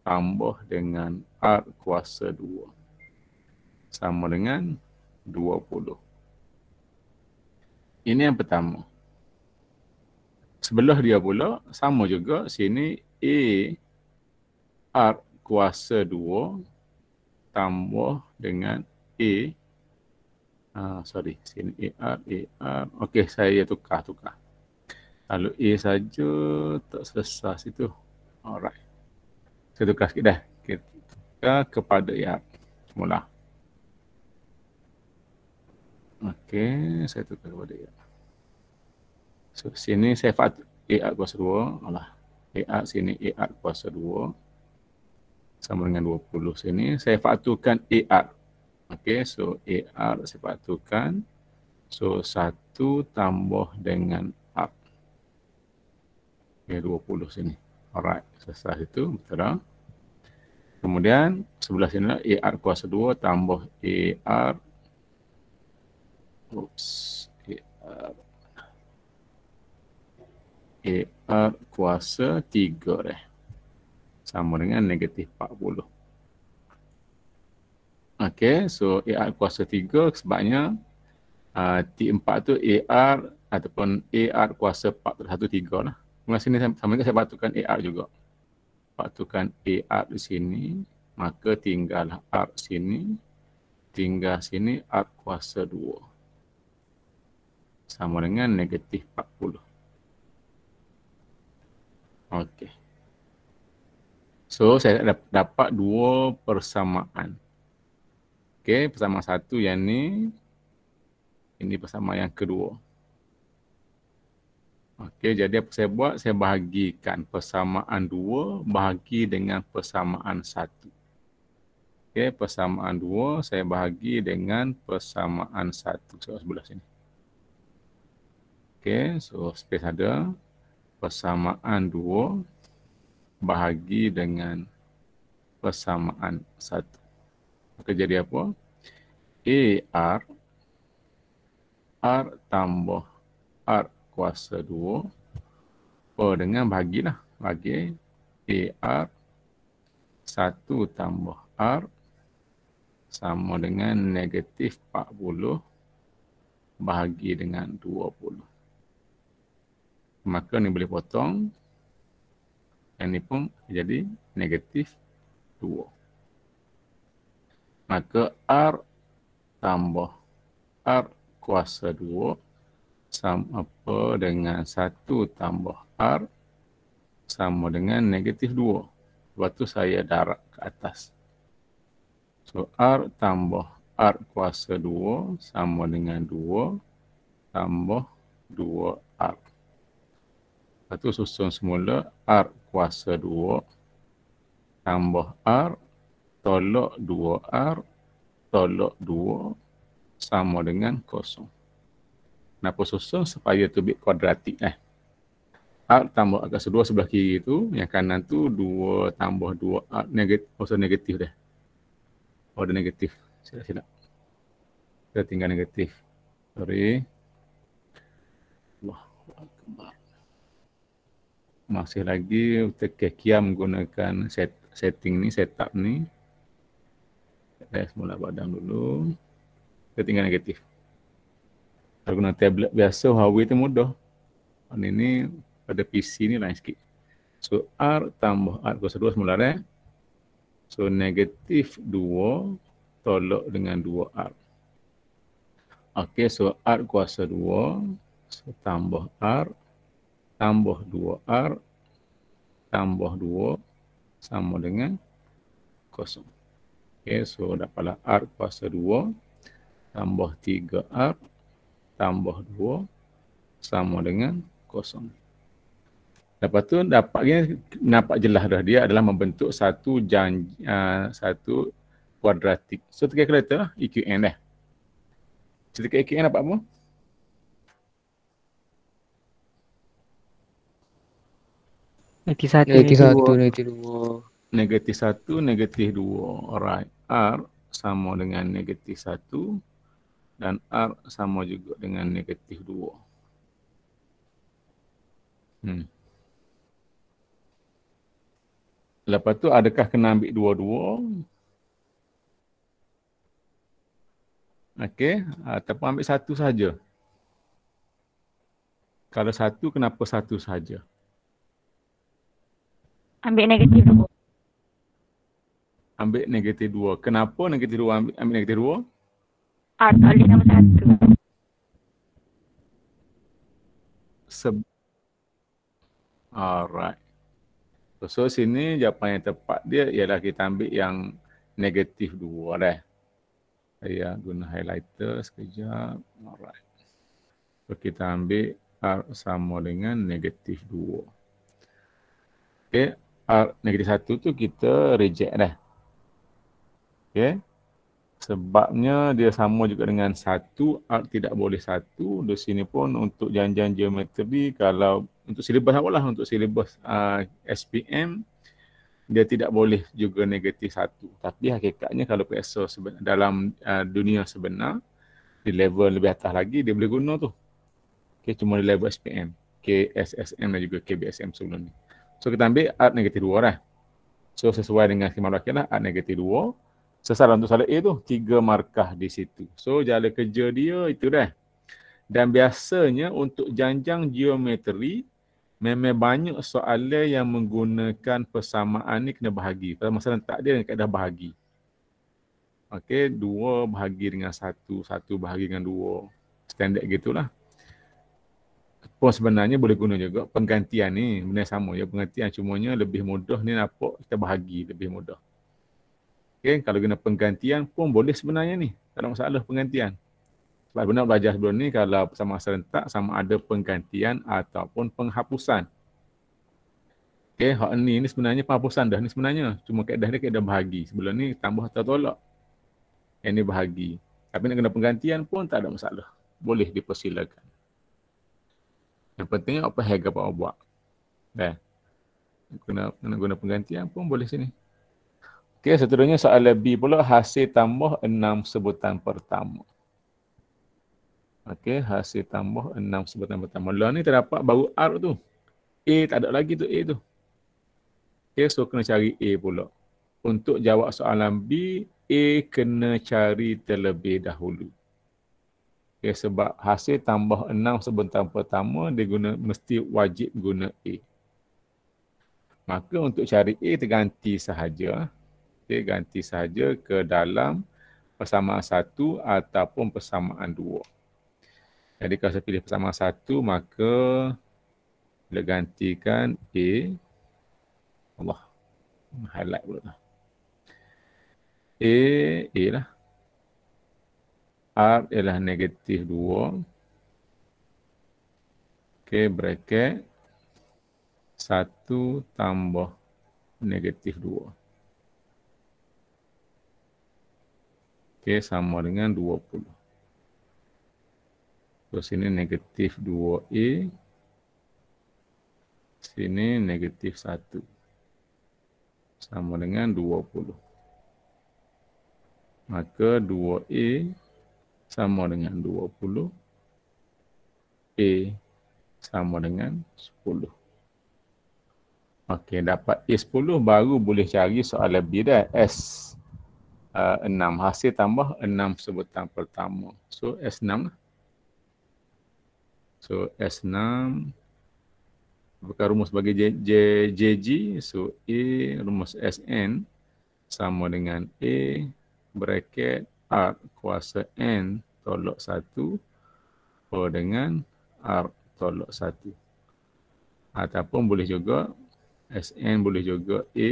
tambah dengan R kuasa 2 sama dengan 20. Ini yang pertama. Sebelah dia pula sama juga sini A R kuasa 2 tambah dengan A Ah, sorry, sini r AR, r. Okey, saya tukar, tukar. Lalu A saja tak selesai situ. Alright. Saya tukar sikit dah. Kita tukar kepada AR. Mula. Mula. Okey, saya tukar kepada ya. So sini saya fat AR kuasa 2. Alah. AR sini AR kuasa 2 sama dengan 20 sini. Saya fatukan AR. Okey, so AR saya fatukan. So 1 tambah dengan R. Okey, 20 sini. Alright, selesai itu. Betul Kemudian sebelah sini lah AR kuasa 2 tambah AR Oops. It kuasa 3 eh. Sama dengan negatif 40. Okay, so AR kuasa 3 sebabnya uh, T4 tu AR ataupun AR kuasa 4 per 1 3 lah. Kemudian sini sama dengan saya patukan AR juga. Patukan AR di sini, maka tinggal R sini, tinggal sini R kuasa 2 sama dengan negatif 40. Okey. So saya dapat dua persamaan. Okey, persamaan satu yang ni. Ini persamaan yang kedua. Okey, jadi apa saya buat? Saya bahagikan persamaan dua bahagi dengan persamaan satu. Okey, persamaan dua saya bahagi dengan persamaan satu. sebelah sini. Okey, so space ada persamaan 2 bahagi dengan persamaan 1. Maka jadi apa? AR R r tambah R kuasa 2 per dengan bahagilah. Bagi r 1 tambah R sama dengan negatif 40 bahagi dengan 20 maka ni boleh potong dan ni pun jadi negatif 2. Maka R tambah R kuasa 2 sama apa dengan 1 tambah R sama dengan negatif 2. Sebab tu saya darab ke atas. So R tambah R kuasa 2 sama dengan 2 tambah 2R. Lepas tu susun semula R kuasa 2 tambah R tolak 2R tolak 2 sama dengan kosong. Kenapa susun? Supaya tu bit kuadratik eh. R tambah R kuasa 2 sebelah kiri tu, yang kanan tu 2 tambah 2R negatif, kosong negatif dah. Oh, ada negatif. Silap-silap. Kita tinggal negatif. Sorry. Allah. Allah masih lagi terkekiam menggunakan set, setting ni, setup ni. Eh, semula padam dulu. Kita tinggal negatif. Kalau guna tablet biasa, Huawei tu mudah. Dan Ini pada PC ni lain sikit. So, R tambah R kuasa 2 semula, eh. So, negatif 2 tolak dengan 2 R. Okay, so R kuasa 2 so, tambah R tambah 2R tambah 2 sama dengan kosong. Okay, so dapatlah R kuasa 2 tambah 3R tambah 2 sama dengan kosong. Lepas tu dapat ni nampak jelas dah dia adalah membentuk satu jan, uh, ah, satu kuadratik. So tiga kereta lah, EQN dah. Eh. Setiap EQN dapat apa? Negatif satu, negatif satu, negatif dua. Negatif satu, negatif dua. Alright. R sama dengan negatif satu dan R sama juga dengan negatif dua. Hmm. Lepas tu adakah kena ambil dua-dua? Okey, ataupun ambil satu saja. Kalau satu, kenapa satu saja? Ambil negatif dua. Ambil negatif dua. Kenapa negatif dua ambil, ambil negatif dua? R ah, tak boleh nombor satu. Se Alright. So, sini jawapan yang tepat dia ialah kita ambil yang negatif dua dah. Saya guna highlighter sekejap. Alright. So, kita ambil R ah, sama dengan negatif dua. Okay. R negeri satu tu kita reject dah. Okay. Ya. Sebabnya dia sama juga dengan satu, R tidak boleh satu. Di sini pun untuk janjian geometri, kalau untuk silibus awal lah, untuk silibus uh, SPM, dia tidak boleh juga negatif satu. Tapi hakikatnya kalau PSO dalam uh, dunia sebenar, di level lebih atas lagi, dia boleh guna tu. Okay, cuma di level SPM, KSSM dan juga KBSM sebelum ni. So kita ambil art negatif 2 lah. So sesuai dengan skema wakil lah art negatif 2. Sesaran untuk soalan A tu tiga markah di situ. So jala kerja dia itu dah. Dan biasanya untuk janjang geometri memang banyak soalan yang menggunakan persamaan ni kena bahagi. Kalau masalah tak ada kena bahagi. Okey, dua bahagi dengan satu, satu bahagi dengan dua. Standard gitulah pun sebenarnya boleh guna juga penggantian ni benda sama ya penggantian cumanya lebih mudah ni nampak kita bahagi lebih mudah okey kalau guna penggantian pun boleh sebenarnya ni tak ada masalah penggantian sebab benda belajar sebelum ni kalau sama serentak sama ada penggantian ataupun penghapusan okey hak ni ni sebenarnya penghapusan dah ni sebenarnya cuma kaedah dia kaedah bahagi sebelum ni tambah atau tolak ini bahagi tapi nak kena penggantian pun tak ada masalah boleh dipersilakan yang penting apa yang agak bawa buat. Dah. Guna, guna, guna penggantian pun boleh sini. Okey, seterusnya soal B pula hasil tambah enam sebutan pertama. Okey, hasil tambah enam sebutan pertama. Lah ni terdapat baru R tu. A tak ada lagi tu A tu. Okey, so kena cari A pula. Untuk jawab soalan B, A kena cari terlebih dahulu. Okay, ya, sebab hasil tambah enam sebentar pertama dia guna mesti wajib guna A. Maka untuk cari A kita ganti sahaja. Kita okay, ganti sahaja ke dalam persamaan satu ataupun persamaan dua. Jadi kalau saya pilih persamaan satu, maka kita gantikan A. Allah. Highlight pula. A, A lah. R ialah negatif 2. Okey, bracket. 1 tambah negatif 2. Okey, sama dengan 20. So, sini negatif 2A. Sini negatif 1. Sama dengan 20. Maka 2A sama dengan 20. A sama dengan 10. Okey, dapat A10 baru boleh cari soalan B dah. S6. Uh, Hasil tambah 6 sebutan pertama. So S6 lah. So S6. Apakah rumus sebagai J, J, JG? So A rumus SN sama dengan A bracket R kuasa N tolok 1 per dengan R tolok 1. Ataupun boleh juga Sn boleh juga A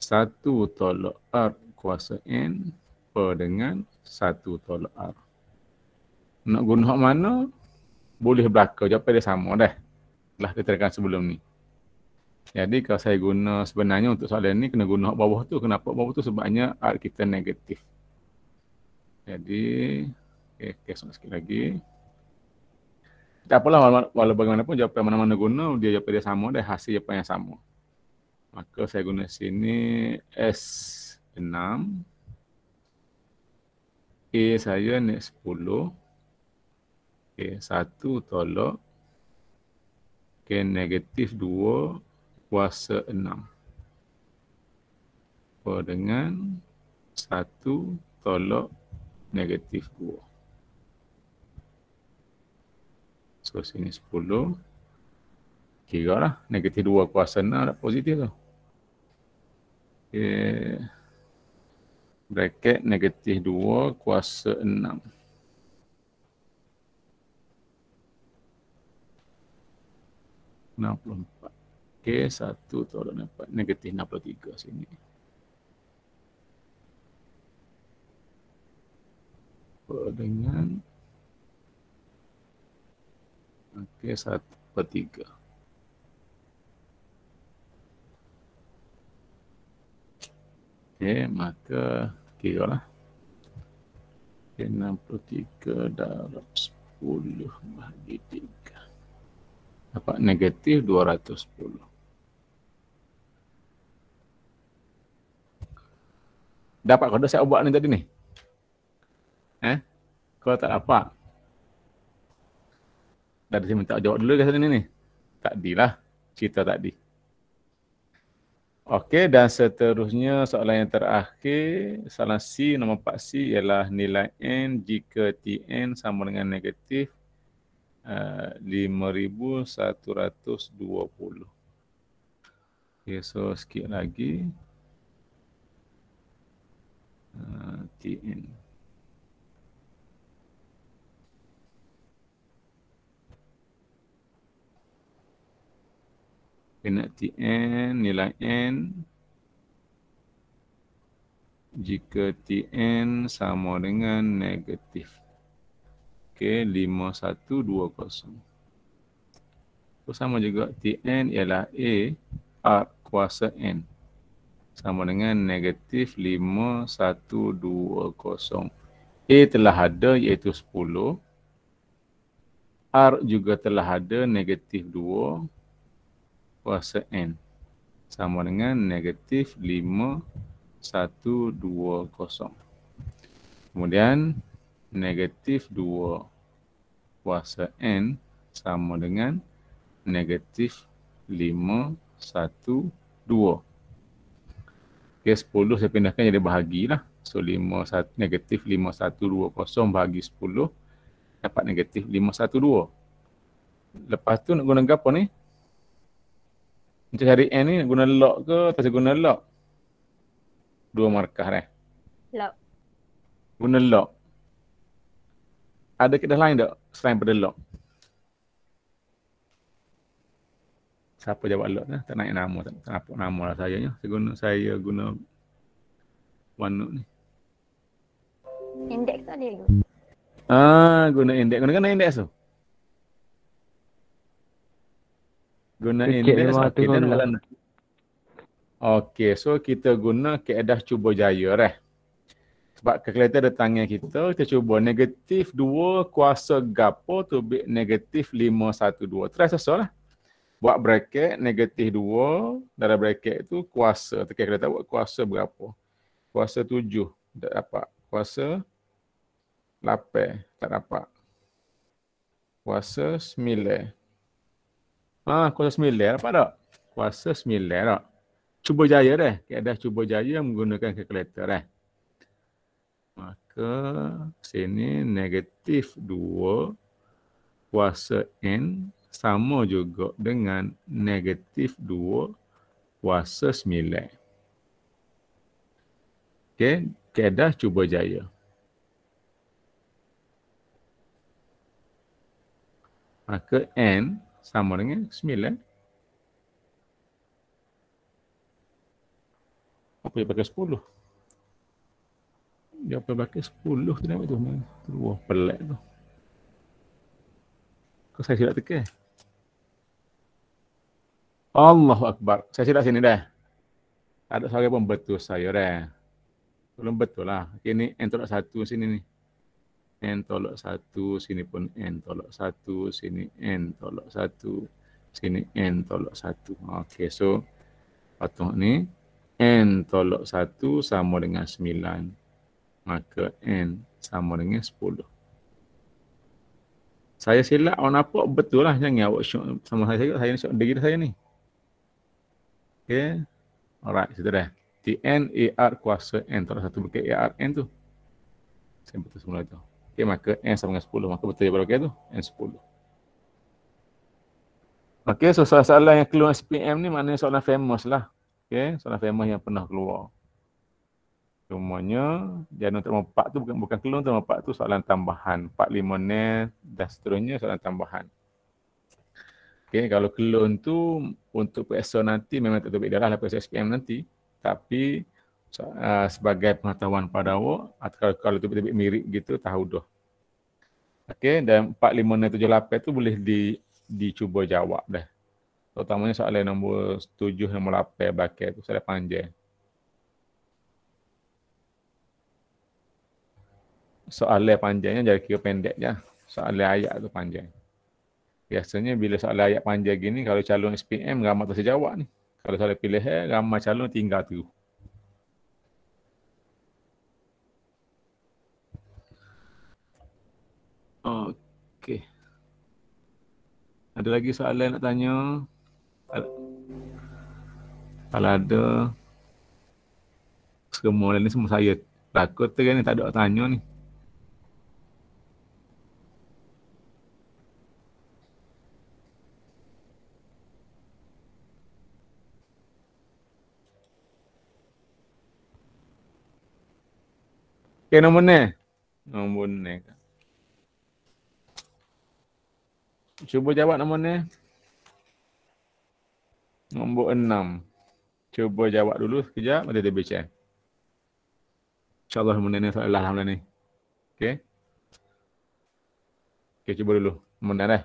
1 tolak R kuasa N per dengan 1 tolak R. Nak guna hak mana? Boleh berlaku. Jawapan dia sama dah. Telah diterangkan sebelum ni. Jadi kalau saya guna sebenarnya untuk soalan ni kena guna hak bawah tu. Kenapa bawah tu? Sebabnya R kita negatif. Jadi, okay, eh, kesok sikit lagi. Tak apalah, walau bagaimanapun jawapan mana-mana guna, dia jawapan dia sama, dia hasil jawapan yang sama. Maka saya guna sini S6. A saya ni 10. Okay, 1 tolak. Okay, negatif 2 kuasa 6. dengan 1 tolak negatif 2. So sini 10. Kira lah. Negatif 2 kuasa 6 ada lah, positif tu. Okay. Bracket negatif 2 kuasa 6. enam puluh empat. Okey, satu tolong empat. Negatif enam puluh tiga sini. apa dengan okey satu per tiga. Okey, maka kira lah. Okay, 63 darab 10 bahagi 3. Dapat negatif 210. Dapat kau saya siap buat ni tadi ni? Eh? Kau tak dapat. Dah dia minta jawab dulu ke sana ni? Tak lah. Cerita tak di. Okey dan seterusnya soalan yang terakhir. Soalan C, nombor 4C ialah nilai N jika TN sama dengan negatif uh, 5,120. Okay, so sikit lagi. Uh, eh, TN. Kena tn nilai N jika TN sama dengan negatif. Okey, 5120. Sama juga TN ialah A R kuasa N. Sama dengan negatif 5120. A telah ada iaitu 10. R juga telah ada negatif 2 kuasa N sama dengan negatif 5120. Kemudian negatif 2 kuasa N sama dengan negatif 5120. Okey 10 saya pindahkan jadi bahagilah. So 5 1 negatif 5120 bahagi 10 dapat negatif 512. Lepas tu nak guna gapo ni? Untuk cari N ni guna lock ke atau guna lock? Dua markah eh. Lock. Guna lock. Ada kita lain tak selain pada lock? Siapa jawab lock ni? Tak naik nama. Tak, tak nampak nama lah saya ni. Saya guna, saya guna OneNote ni. Index tak boleh guna. Ah, guna index. Guna kan index tu? So? guna ini, kan. okay, okay, dan mulana. Okey, so kita guna keadaan cuba jaya lah. Sebab kalkulator ada tangan kita, kita cuba negatif 2 kuasa gapo tu, be negatif 512. Try sesuai lah. Buat bracket negatif 2 dalam bracket tu kuasa. Tekan kita buat kuasa berapa. Kuasa 7 tak dapat. Kuasa 8 tak dapat. Kuasa Ha, kuasa sembilan apa tak? Kuasa sembilan tak? Cuba jaya dah. Keadaan cuba jaya menggunakan kalkulator dah. Eh. Maka sini negatif 2 kuasa N sama juga dengan negatif 2 kuasa 9. Okey, keadaan cuba jaya. Maka N sama dengan 9. Apa yang pakai 10? Dia apa pakai 10 tu nama tu. Tu wah pelak tu. Kau saya silap tekan. Allahu Akbar. Saya silap sini dah. Tak ada seorang pun betul saya dah. Belum betul lah. Okay, ni entrok satu sini ni n tolok satu sini pun n tolok satu sini n tolok satu sini n tolok satu. Okey, so patung ni n tolok satu sama dengan sembilan, Maka n sama dengan sepuluh. Saya silap orang apa betul lah jangan awak syok sama saya juga saya syok diri saya ni. Okey. Alright, situ dah. T N E R kuasa N tolak satu bukan E R N tu. Saya betul semula tu. Okay, maka N sama dengan 10. Maka betul jawapan rakyat tu N 10. Okay, so soalan-soalan yang keluar SPM ni maknanya soalan famous lah. Okay, soalan famous yang pernah keluar. Cumanya, jadual terma 4 tu bukan, bukan keluar terma 4 tu soalan tambahan. 4, 5, 6 dan seterusnya soalan tambahan. Okay, kalau clone tu untuk PSO nanti memang tak terbaik darah lah PSO SPM nanti. Tapi Uh, sebagai pengetahuan pada awak atau kalau, kalau tiba -tiba mirip gitu tahu dah. Okey dan 4 5 6 7 8 tu boleh di dicuba jawab dah. Terutamanya soalan nombor 7 nombor 8 bakal tu soalan panjang. Soalan panjangnya jadi kira pendek je. Soalan ayat tu panjang. Biasanya bila soalan ayat panjang gini kalau calon SPM ramai tak sejawab ni. Kalau soalan pilihan ramai calon tinggal tu. Okey. Ada lagi soalan nak tanya? Kalau ada semua ni semua saya takut tu kan tak ada tanya ni. Okay, nombor ni. Nombor ni. Cuba jawab nombor ni. Nombor enam. Cuba jawab dulu sekejap. Mata dia bincang. InsyaAllah benda ni soalan lah, ni. Okay. Okay, cuba dulu. Benda dah. Eh?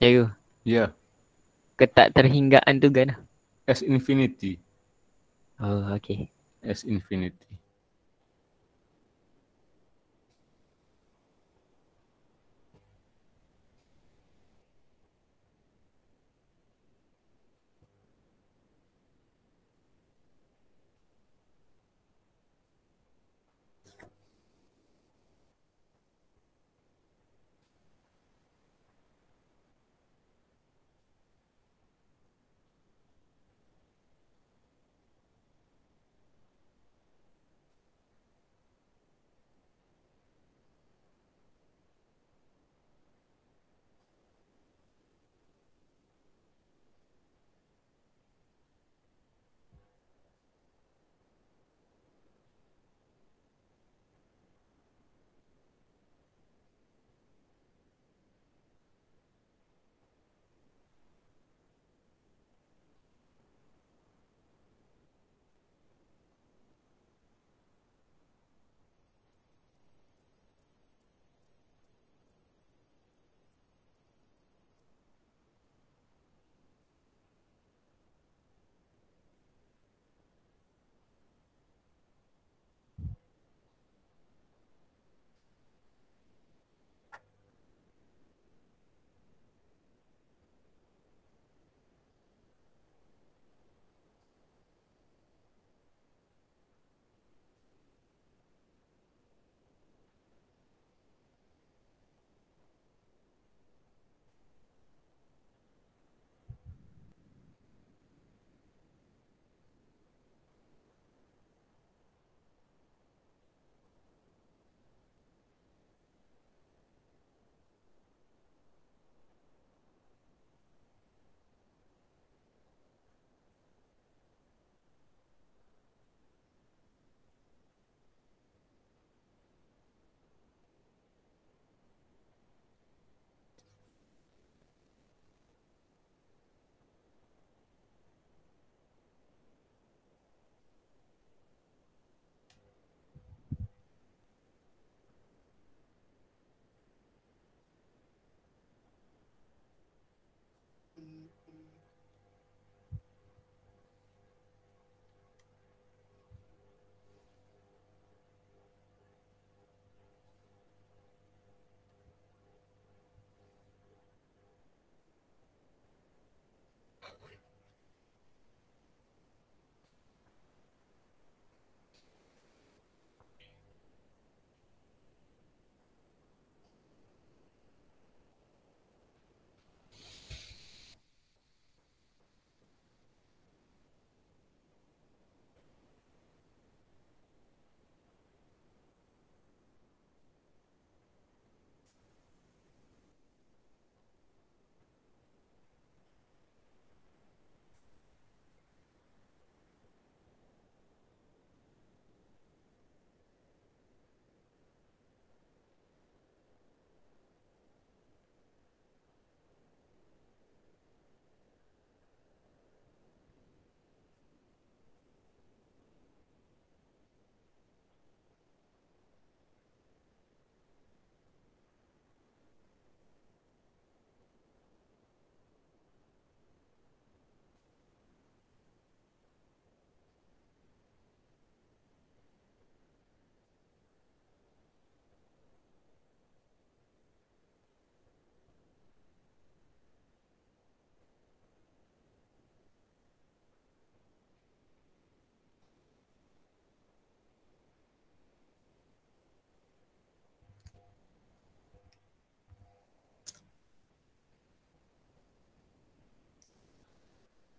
Ya Ya yeah. Ketak terhinggaan tu kan S infinity Oh okay S infinity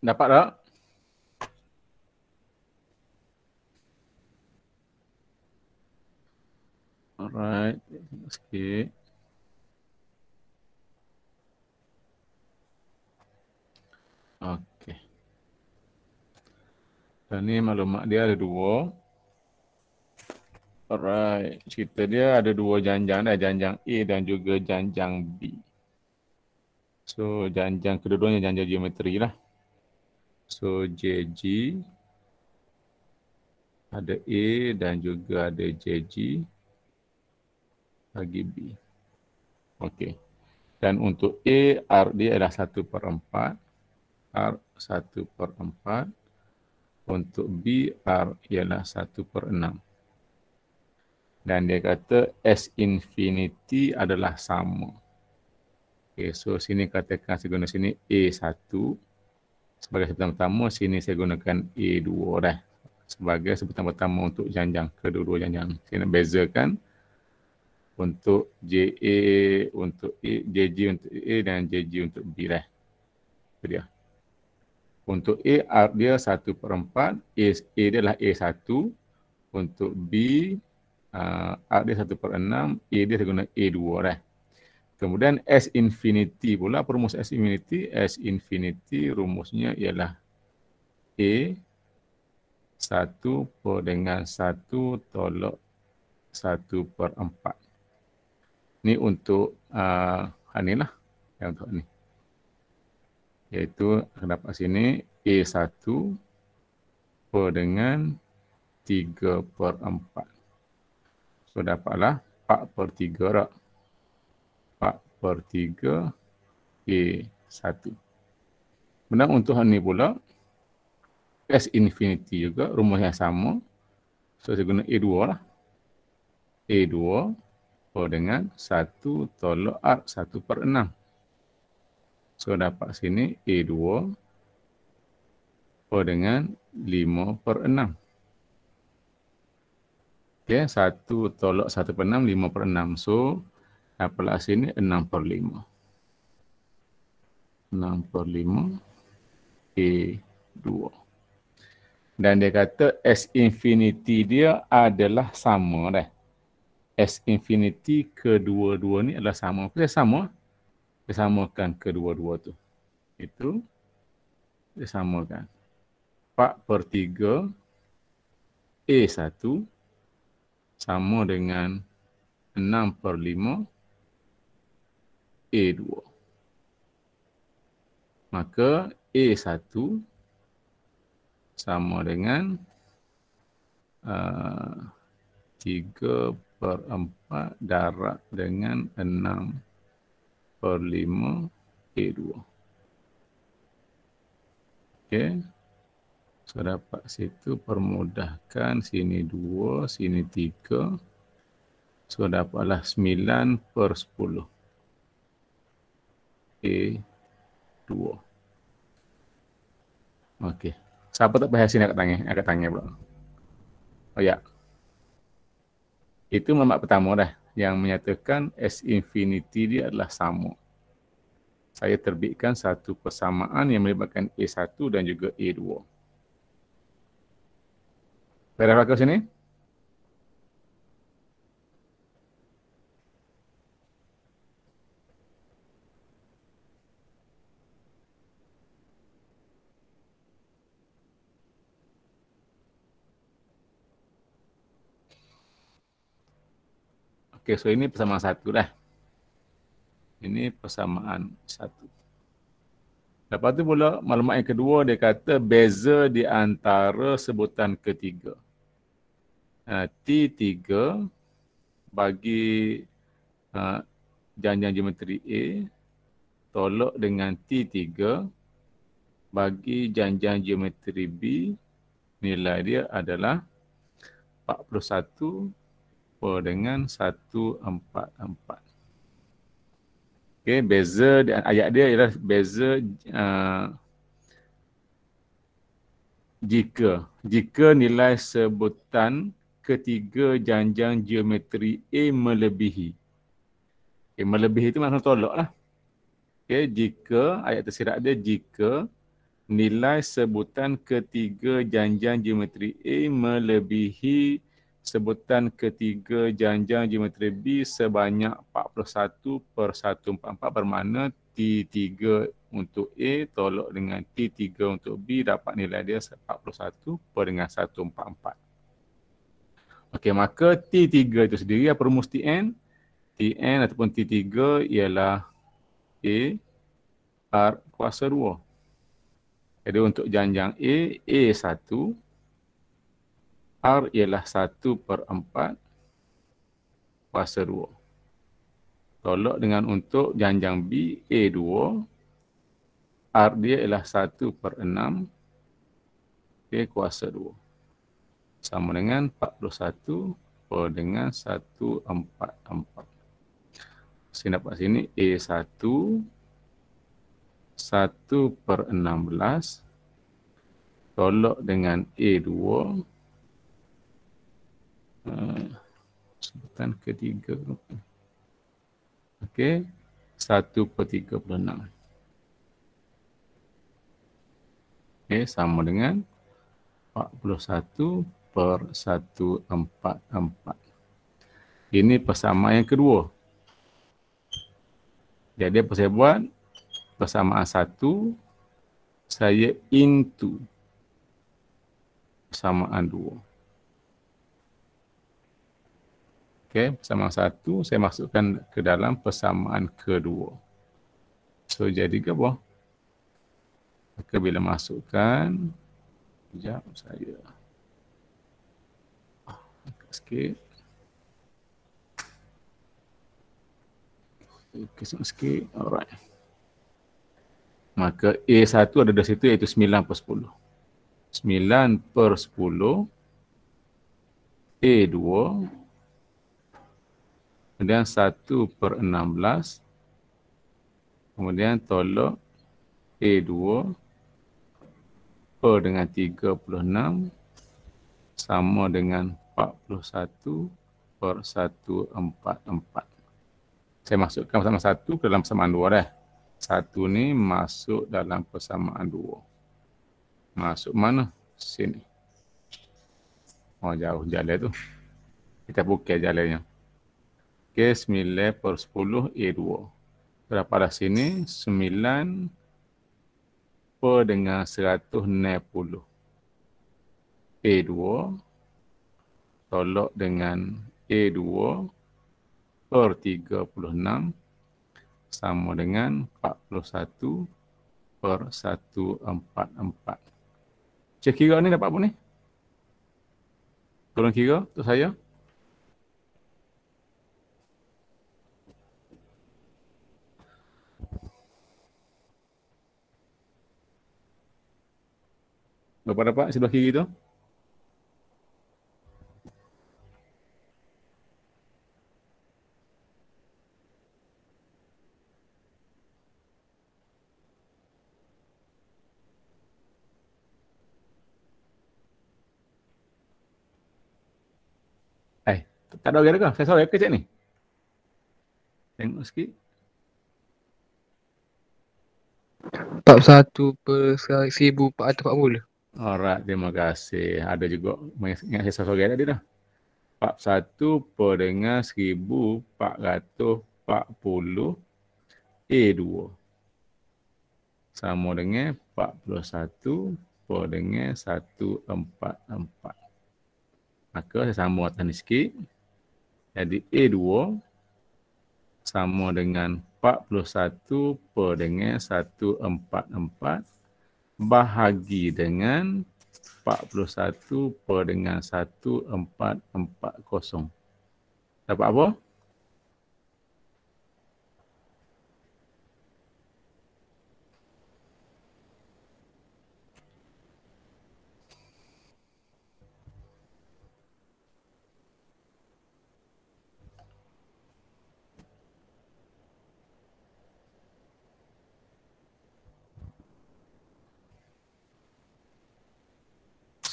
Dapat tak? Alright, sikit. Okay. Dan ni maklumat dia ada dua. Alright, cerita dia ada dua janjang dah, janjang A dan juga janjang B. So, janjang kedua-duanya janjang geometri lah. So JG ada A dan juga ada JG bagi B. Okey. Dan untuk A, R dia adalah 1 per 4. R 1 per 4. Untuk B, R ialah 1 per 6. Dan dia kata S infinity adalah sama. Okey, so sini katakan segunung sini A sebagai sebutan pertama sini saya gunakan A2 dah sebagai sebutan pertama untuk janjang kedua-dua janjang saya nak bezakan untuk JA untuk A, JG untuk A dan JG untuk B dah itu dia untuk A R dia 1/4 A, dia adalah A1 untuk B uh, R dia 1/6 A dia saya guna A2 dah Kemudian S infinity pula, rumus S infinity? S infinity rumusnya ialah A 1 per dengan 1 tolok 1 per 4. Ini untuk uh, ini lah. Yang untuk ini. Iaitu akan dapat sini A 1 per dengan 3 per 4. So dapatlah 4 per 3 rak per 3 K1. Kemudian untuk hal ini pula, S infinity juga, rumah yang sama. So, saya guna A2 lah. A2 per dengan 1 tolok R, 1 per 6. So, dapat sini A2 per dengan 5 per 6. Okay, 1 tolok 1 per 6, 5 per 6. So, Nah, plus ini 6 per 5. 6 per 5 A2. Dan dia kata S infinity dia adalah sama. Dah. S infinity kedua-dua ni adalah sama. Dia sama. Dia samakan kedua-dua tu. Itu. Dia samakan. 4 per 3 A1 sama dengan 6 per 5 A2. A2. Maka A1 sama dengan uh, 3 per 4 darab dengan 6 per 5 A2. Okey. So dapat situ permudahkan sini 2, sini 3. So dapatlah 9 per 10 dua. Okey. Siapa tak payah sini nak tanya? Nak tanya pula. Oh ya. Itu maklumat pertama dah yang menyatakan S infinity dia adalah sama. Saya terbitkan satu persamaan yang melibatkan A1 dan juga A2. Berapa kau sini? Oke, so ini persamaan satu dah. Ini persamaan satu. Lepas tu pula maklumat yang kedua dia kata beza di antara sebutan ketiga. Ha, T3 bagi ha, janjian geometri A tolak dengan T3 bagi janjian geometri B nilai dia adalah serupa dengan 144. Okey, beza dan ayat dia ialah beza uh, jika jika nilai sebutan ketiga janjang geometri A melebihi. Okay, melebihi itu maksudnya tolak lah. Okay, jika, ayat tersirat dia, jika nilai sebutan ketiga janjang geometri A melebihi sebutan ketiga janjang geometri B sebanyak 41 per 144 bermakna T3 untuk A tolak dengan T3 untuk B dapat nilai dia 41 per dengan 144. Okey, maka T3 itu sendiri apa rumus TN? TN ataupun T3 ialah A R kuasa 2. Jadi untuk janjang A, A1 R ialah 1 per 4 kuasa 2. Tolak dengan untuk janjang B, A2. R dia ialah 1 per 6 A kuasa 2. Sama dengan 41 per dengan 144. Saya dapat sini A1 1 per 16 tolak dengan A2 Sultan ketiga. Okey. Satu per tiga per enam. Okey. Sama dengan empat puluh satu per satu empat empat. Ini persamaan yang kedua. Jadi apa saya buat? Persamaan satu, saya into persamaan dua. Okay, persamaan satu saya masukkan ke dalam persamaan kedua. So jadi ke apa? Maka bila masukkan, sekejap saya. Angkat sikit. Kesan sikit, alright. Maka A1 ada di situ iaitu 9 per 10. 9 per 10. A2 Kemudian 1 per 16. Kemudian tolak A2 per dengan 36 sama dengan 41 per 144. Saya masukkan persamaan 1 ke dalam persamaan 2 dah. 1 ni masuk dalam persamaan 2. Masuk mana? Sini. Oh jauh jalan tu. Kita buka jalannya. Okey, 9 per 10 e 2 Berapa dah sini? 9 per dengan 160 e 2 Tolok dengan A2 per 36 sama dengan 41 per 144. Cik kira ni dapat apa ni? Tolong kira untuk saya. Bapak-bapak sebelah kiri tu. Eh, tak ada orang ke? Saya salah ke cik ni? Tengok sikit. Tak satu per seribu empat ratus empat Alright, terima kasih. Ada juga mengingat saya sosok dia dah. 41 per dengan 1440 E 2 Sama dengan 41 per dengan 144. Maka saya sambung atas ni sikit. Jadi E 2 sama dengan 41 per dengan 144 bahagi dengan 41 per dengan 1440. Dapat apa? 1440.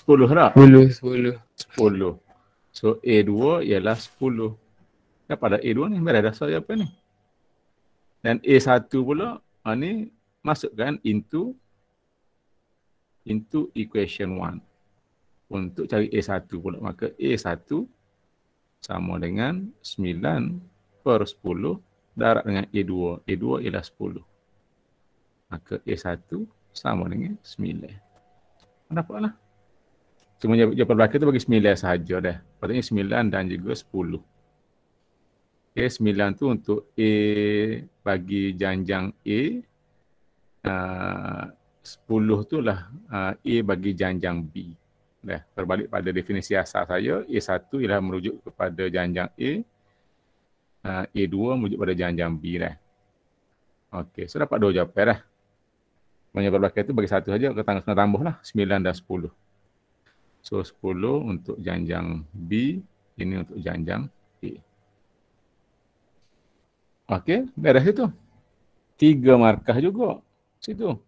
Sepuluh lah. Sepuluh, sepuluh. Sepuluh. So A2 ialah sepuluh. Ya, pada A2 ni, merah dasar dia apa ni? Dan A1 pula, ha, ni masukkan into into equation 1. Untuk cari A1 pula. Maka A1 sama dengan 9 per 10 darab dengan A2. A2 ialah 10. Maka A1 sama dengan 9. Dapatlah. Cuma jawapan belakang tu bagi sembilan sahaja dah. Patutnya sembilan dan juga sepuluh. Okay, sembilan tu untuk A bagi janjang A. Ah, sepuluh tu lah uh, A bagi janjang B. Dah, terbalik pada definisi asal saya, A1 ialah merujuk kepada janjang A. Uh, ah, A2 merujuk kepada janjang B dah. Okay, so dapat dua jawapan dah. Jawapan belakang tu bagi satu saja, kita tambah, tambah lah 9 dan sepuluh. So 10 untuk janjang B, ini untuk janjang C. Okey, beres itu. Tiga markah juga. Situ.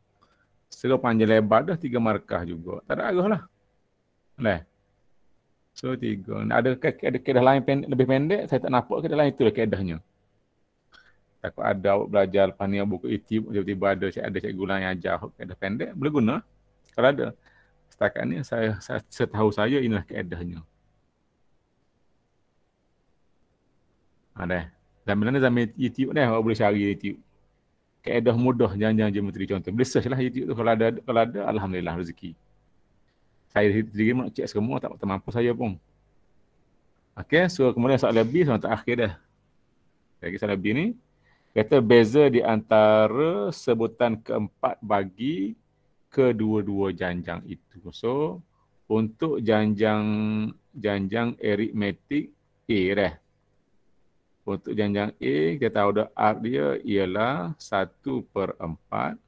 Setelah panjang lebar dah tiga markah juga. Tak ada arah lah. Nah. So tiga. Ada ke ada keadaan lain pen lebih pendek, saya tak nampak kedah lain itulah keadaannya. Takut ada awak belajar lepas ni buku itu e tiba-tiba ada cik ada cikgu lain yang ajar kedah pendek, boleh guna. Kalau ada setakat ni saya, saya setahu saya inilah keadaannya. Ada. Zaman ni zaman YouTube ni awak boleh cari YouTube. Keadaan mudah jangan-jangan je menteri contoh. Boleh search lah YouTube tu kalau ada kalau ada alhamdulillah rezeki. Saya sendiri nak cek semua tak mampu saya pun. Okey, so kemudian soalan lebih soalan terakhir dah. Lagi soalan lebih ni kata beza di antara sebutan keempat bagi kedua-dua janjang itu. So untuk janjang janjang aritmetik A dah. Untuk janjang A kita tahu dah arc dia ialah 1 per 4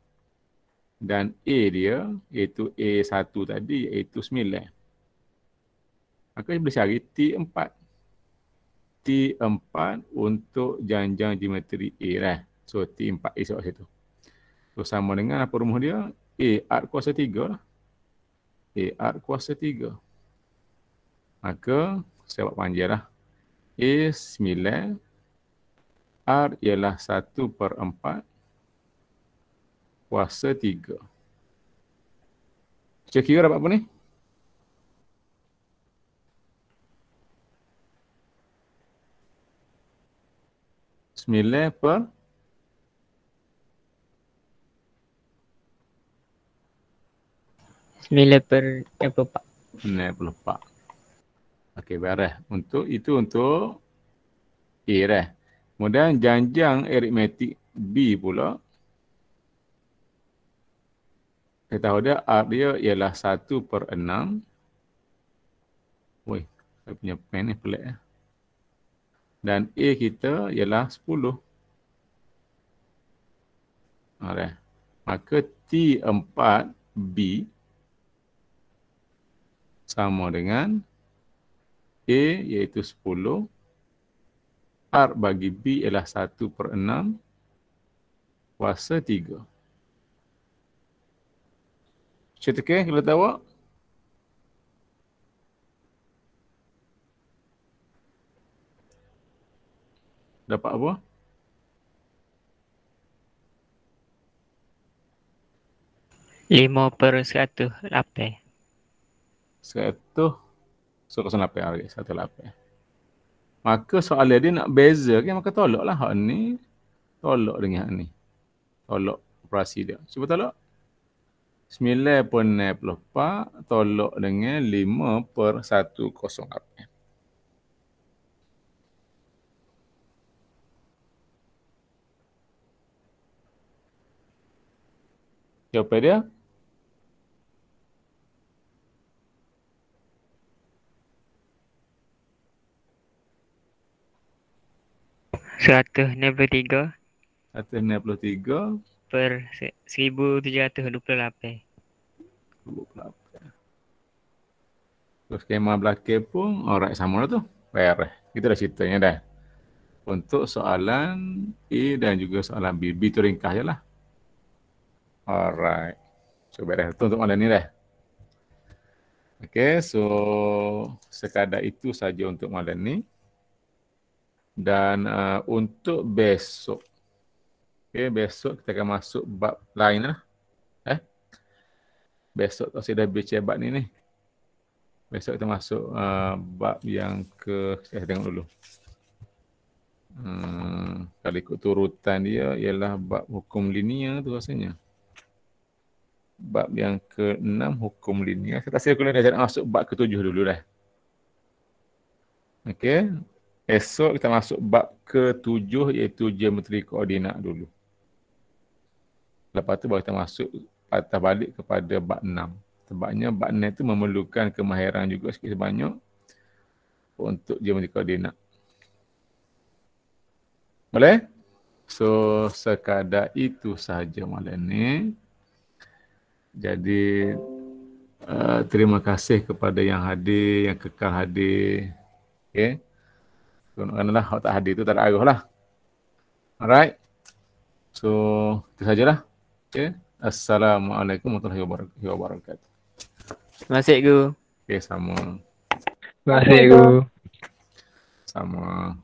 dan A dia iaitu A1 tadi iaitu 9. Maka boleh cari T4. T4 untuk janjang geometri A lah. So T4 esok situ. So sama dengan apa rumah dia? r kuasa 3 lah. r kuasa 3. Maka saya buat panjang lah. A 9. R ialah 1 per 4. Kuasa 3. Saya kira dapat apa ni? Sembilan per Sembilan per empat. Sembilan per empat. Okey, berah Untuk itu untuk A lah. Kemudian janjang aritmetik B pula. Kita tahu dia R dia ialah satu per enam. Woi, saya punya pen ni pelik lah. Dan A kita ialah sepuluh. Alright. Ha, Maka T4B sama dengan A iaitu 10. R bagi B ialah 1 per 6 kuasa 3. Cerita ke? Kita tahu. Dapat apa? Lima per satu lapan. 108 hari 108 maka soalan dia nak beza kan maka tolaklah hak ni tolak dengan hak ni tolak operasi dia cuba tolak 9.64 tolak dengan 5 per 108 Jawapan dia 163 per 1728 28. Terus skema belakang pun orang oh, sama lah tu. Per. Kita dah ceritanya dah. Untuk soalan A dan juga soalan B. B tu ringkas je lah. Alright. So beres tu untuk malam ni dah. Okay, so sekadar itu saja untuk malam ni. Dan uh, untuk besok, okay, besok kita akan masuk bab lain lah. Eh? Besok tak sudah bicara bab ni ni. Besok kita masuk uh, bab yang ke, eh, tengok dulu. Hmm, kalau ikut turutan dia ialah bab hukum linear tu rasanya. Bab yang ke-6 hukum linear. kita tak silap kena masuk bab ke-7 dulu lah. Okay. Esok kita masuk bab ketujuh iaitu geometri koordinat dulu. Lepas tu baru kita masuk patah balik kepada bab enam. Sebabnya bab enam tu memerlukan kemahiran juga sikit sebanyak untuk geometri koordinat. Boleh? So sekadar itu sahaja malam ni. Jadi uh, terima kasih kepada yang hadir, yang kekal hadir. Okay. Kerana lah, awak tak hadir tu tak ada arah lah. Alright. So, itu sajalah. Okay. Ya. Assalamualaikum warahmatullahi wabarakatuh. Terima kasih, Guru. Okay, ya, sama. Terima kasih, Guru. Sama.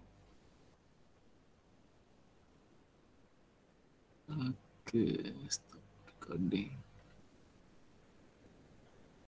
Okay, stop recording.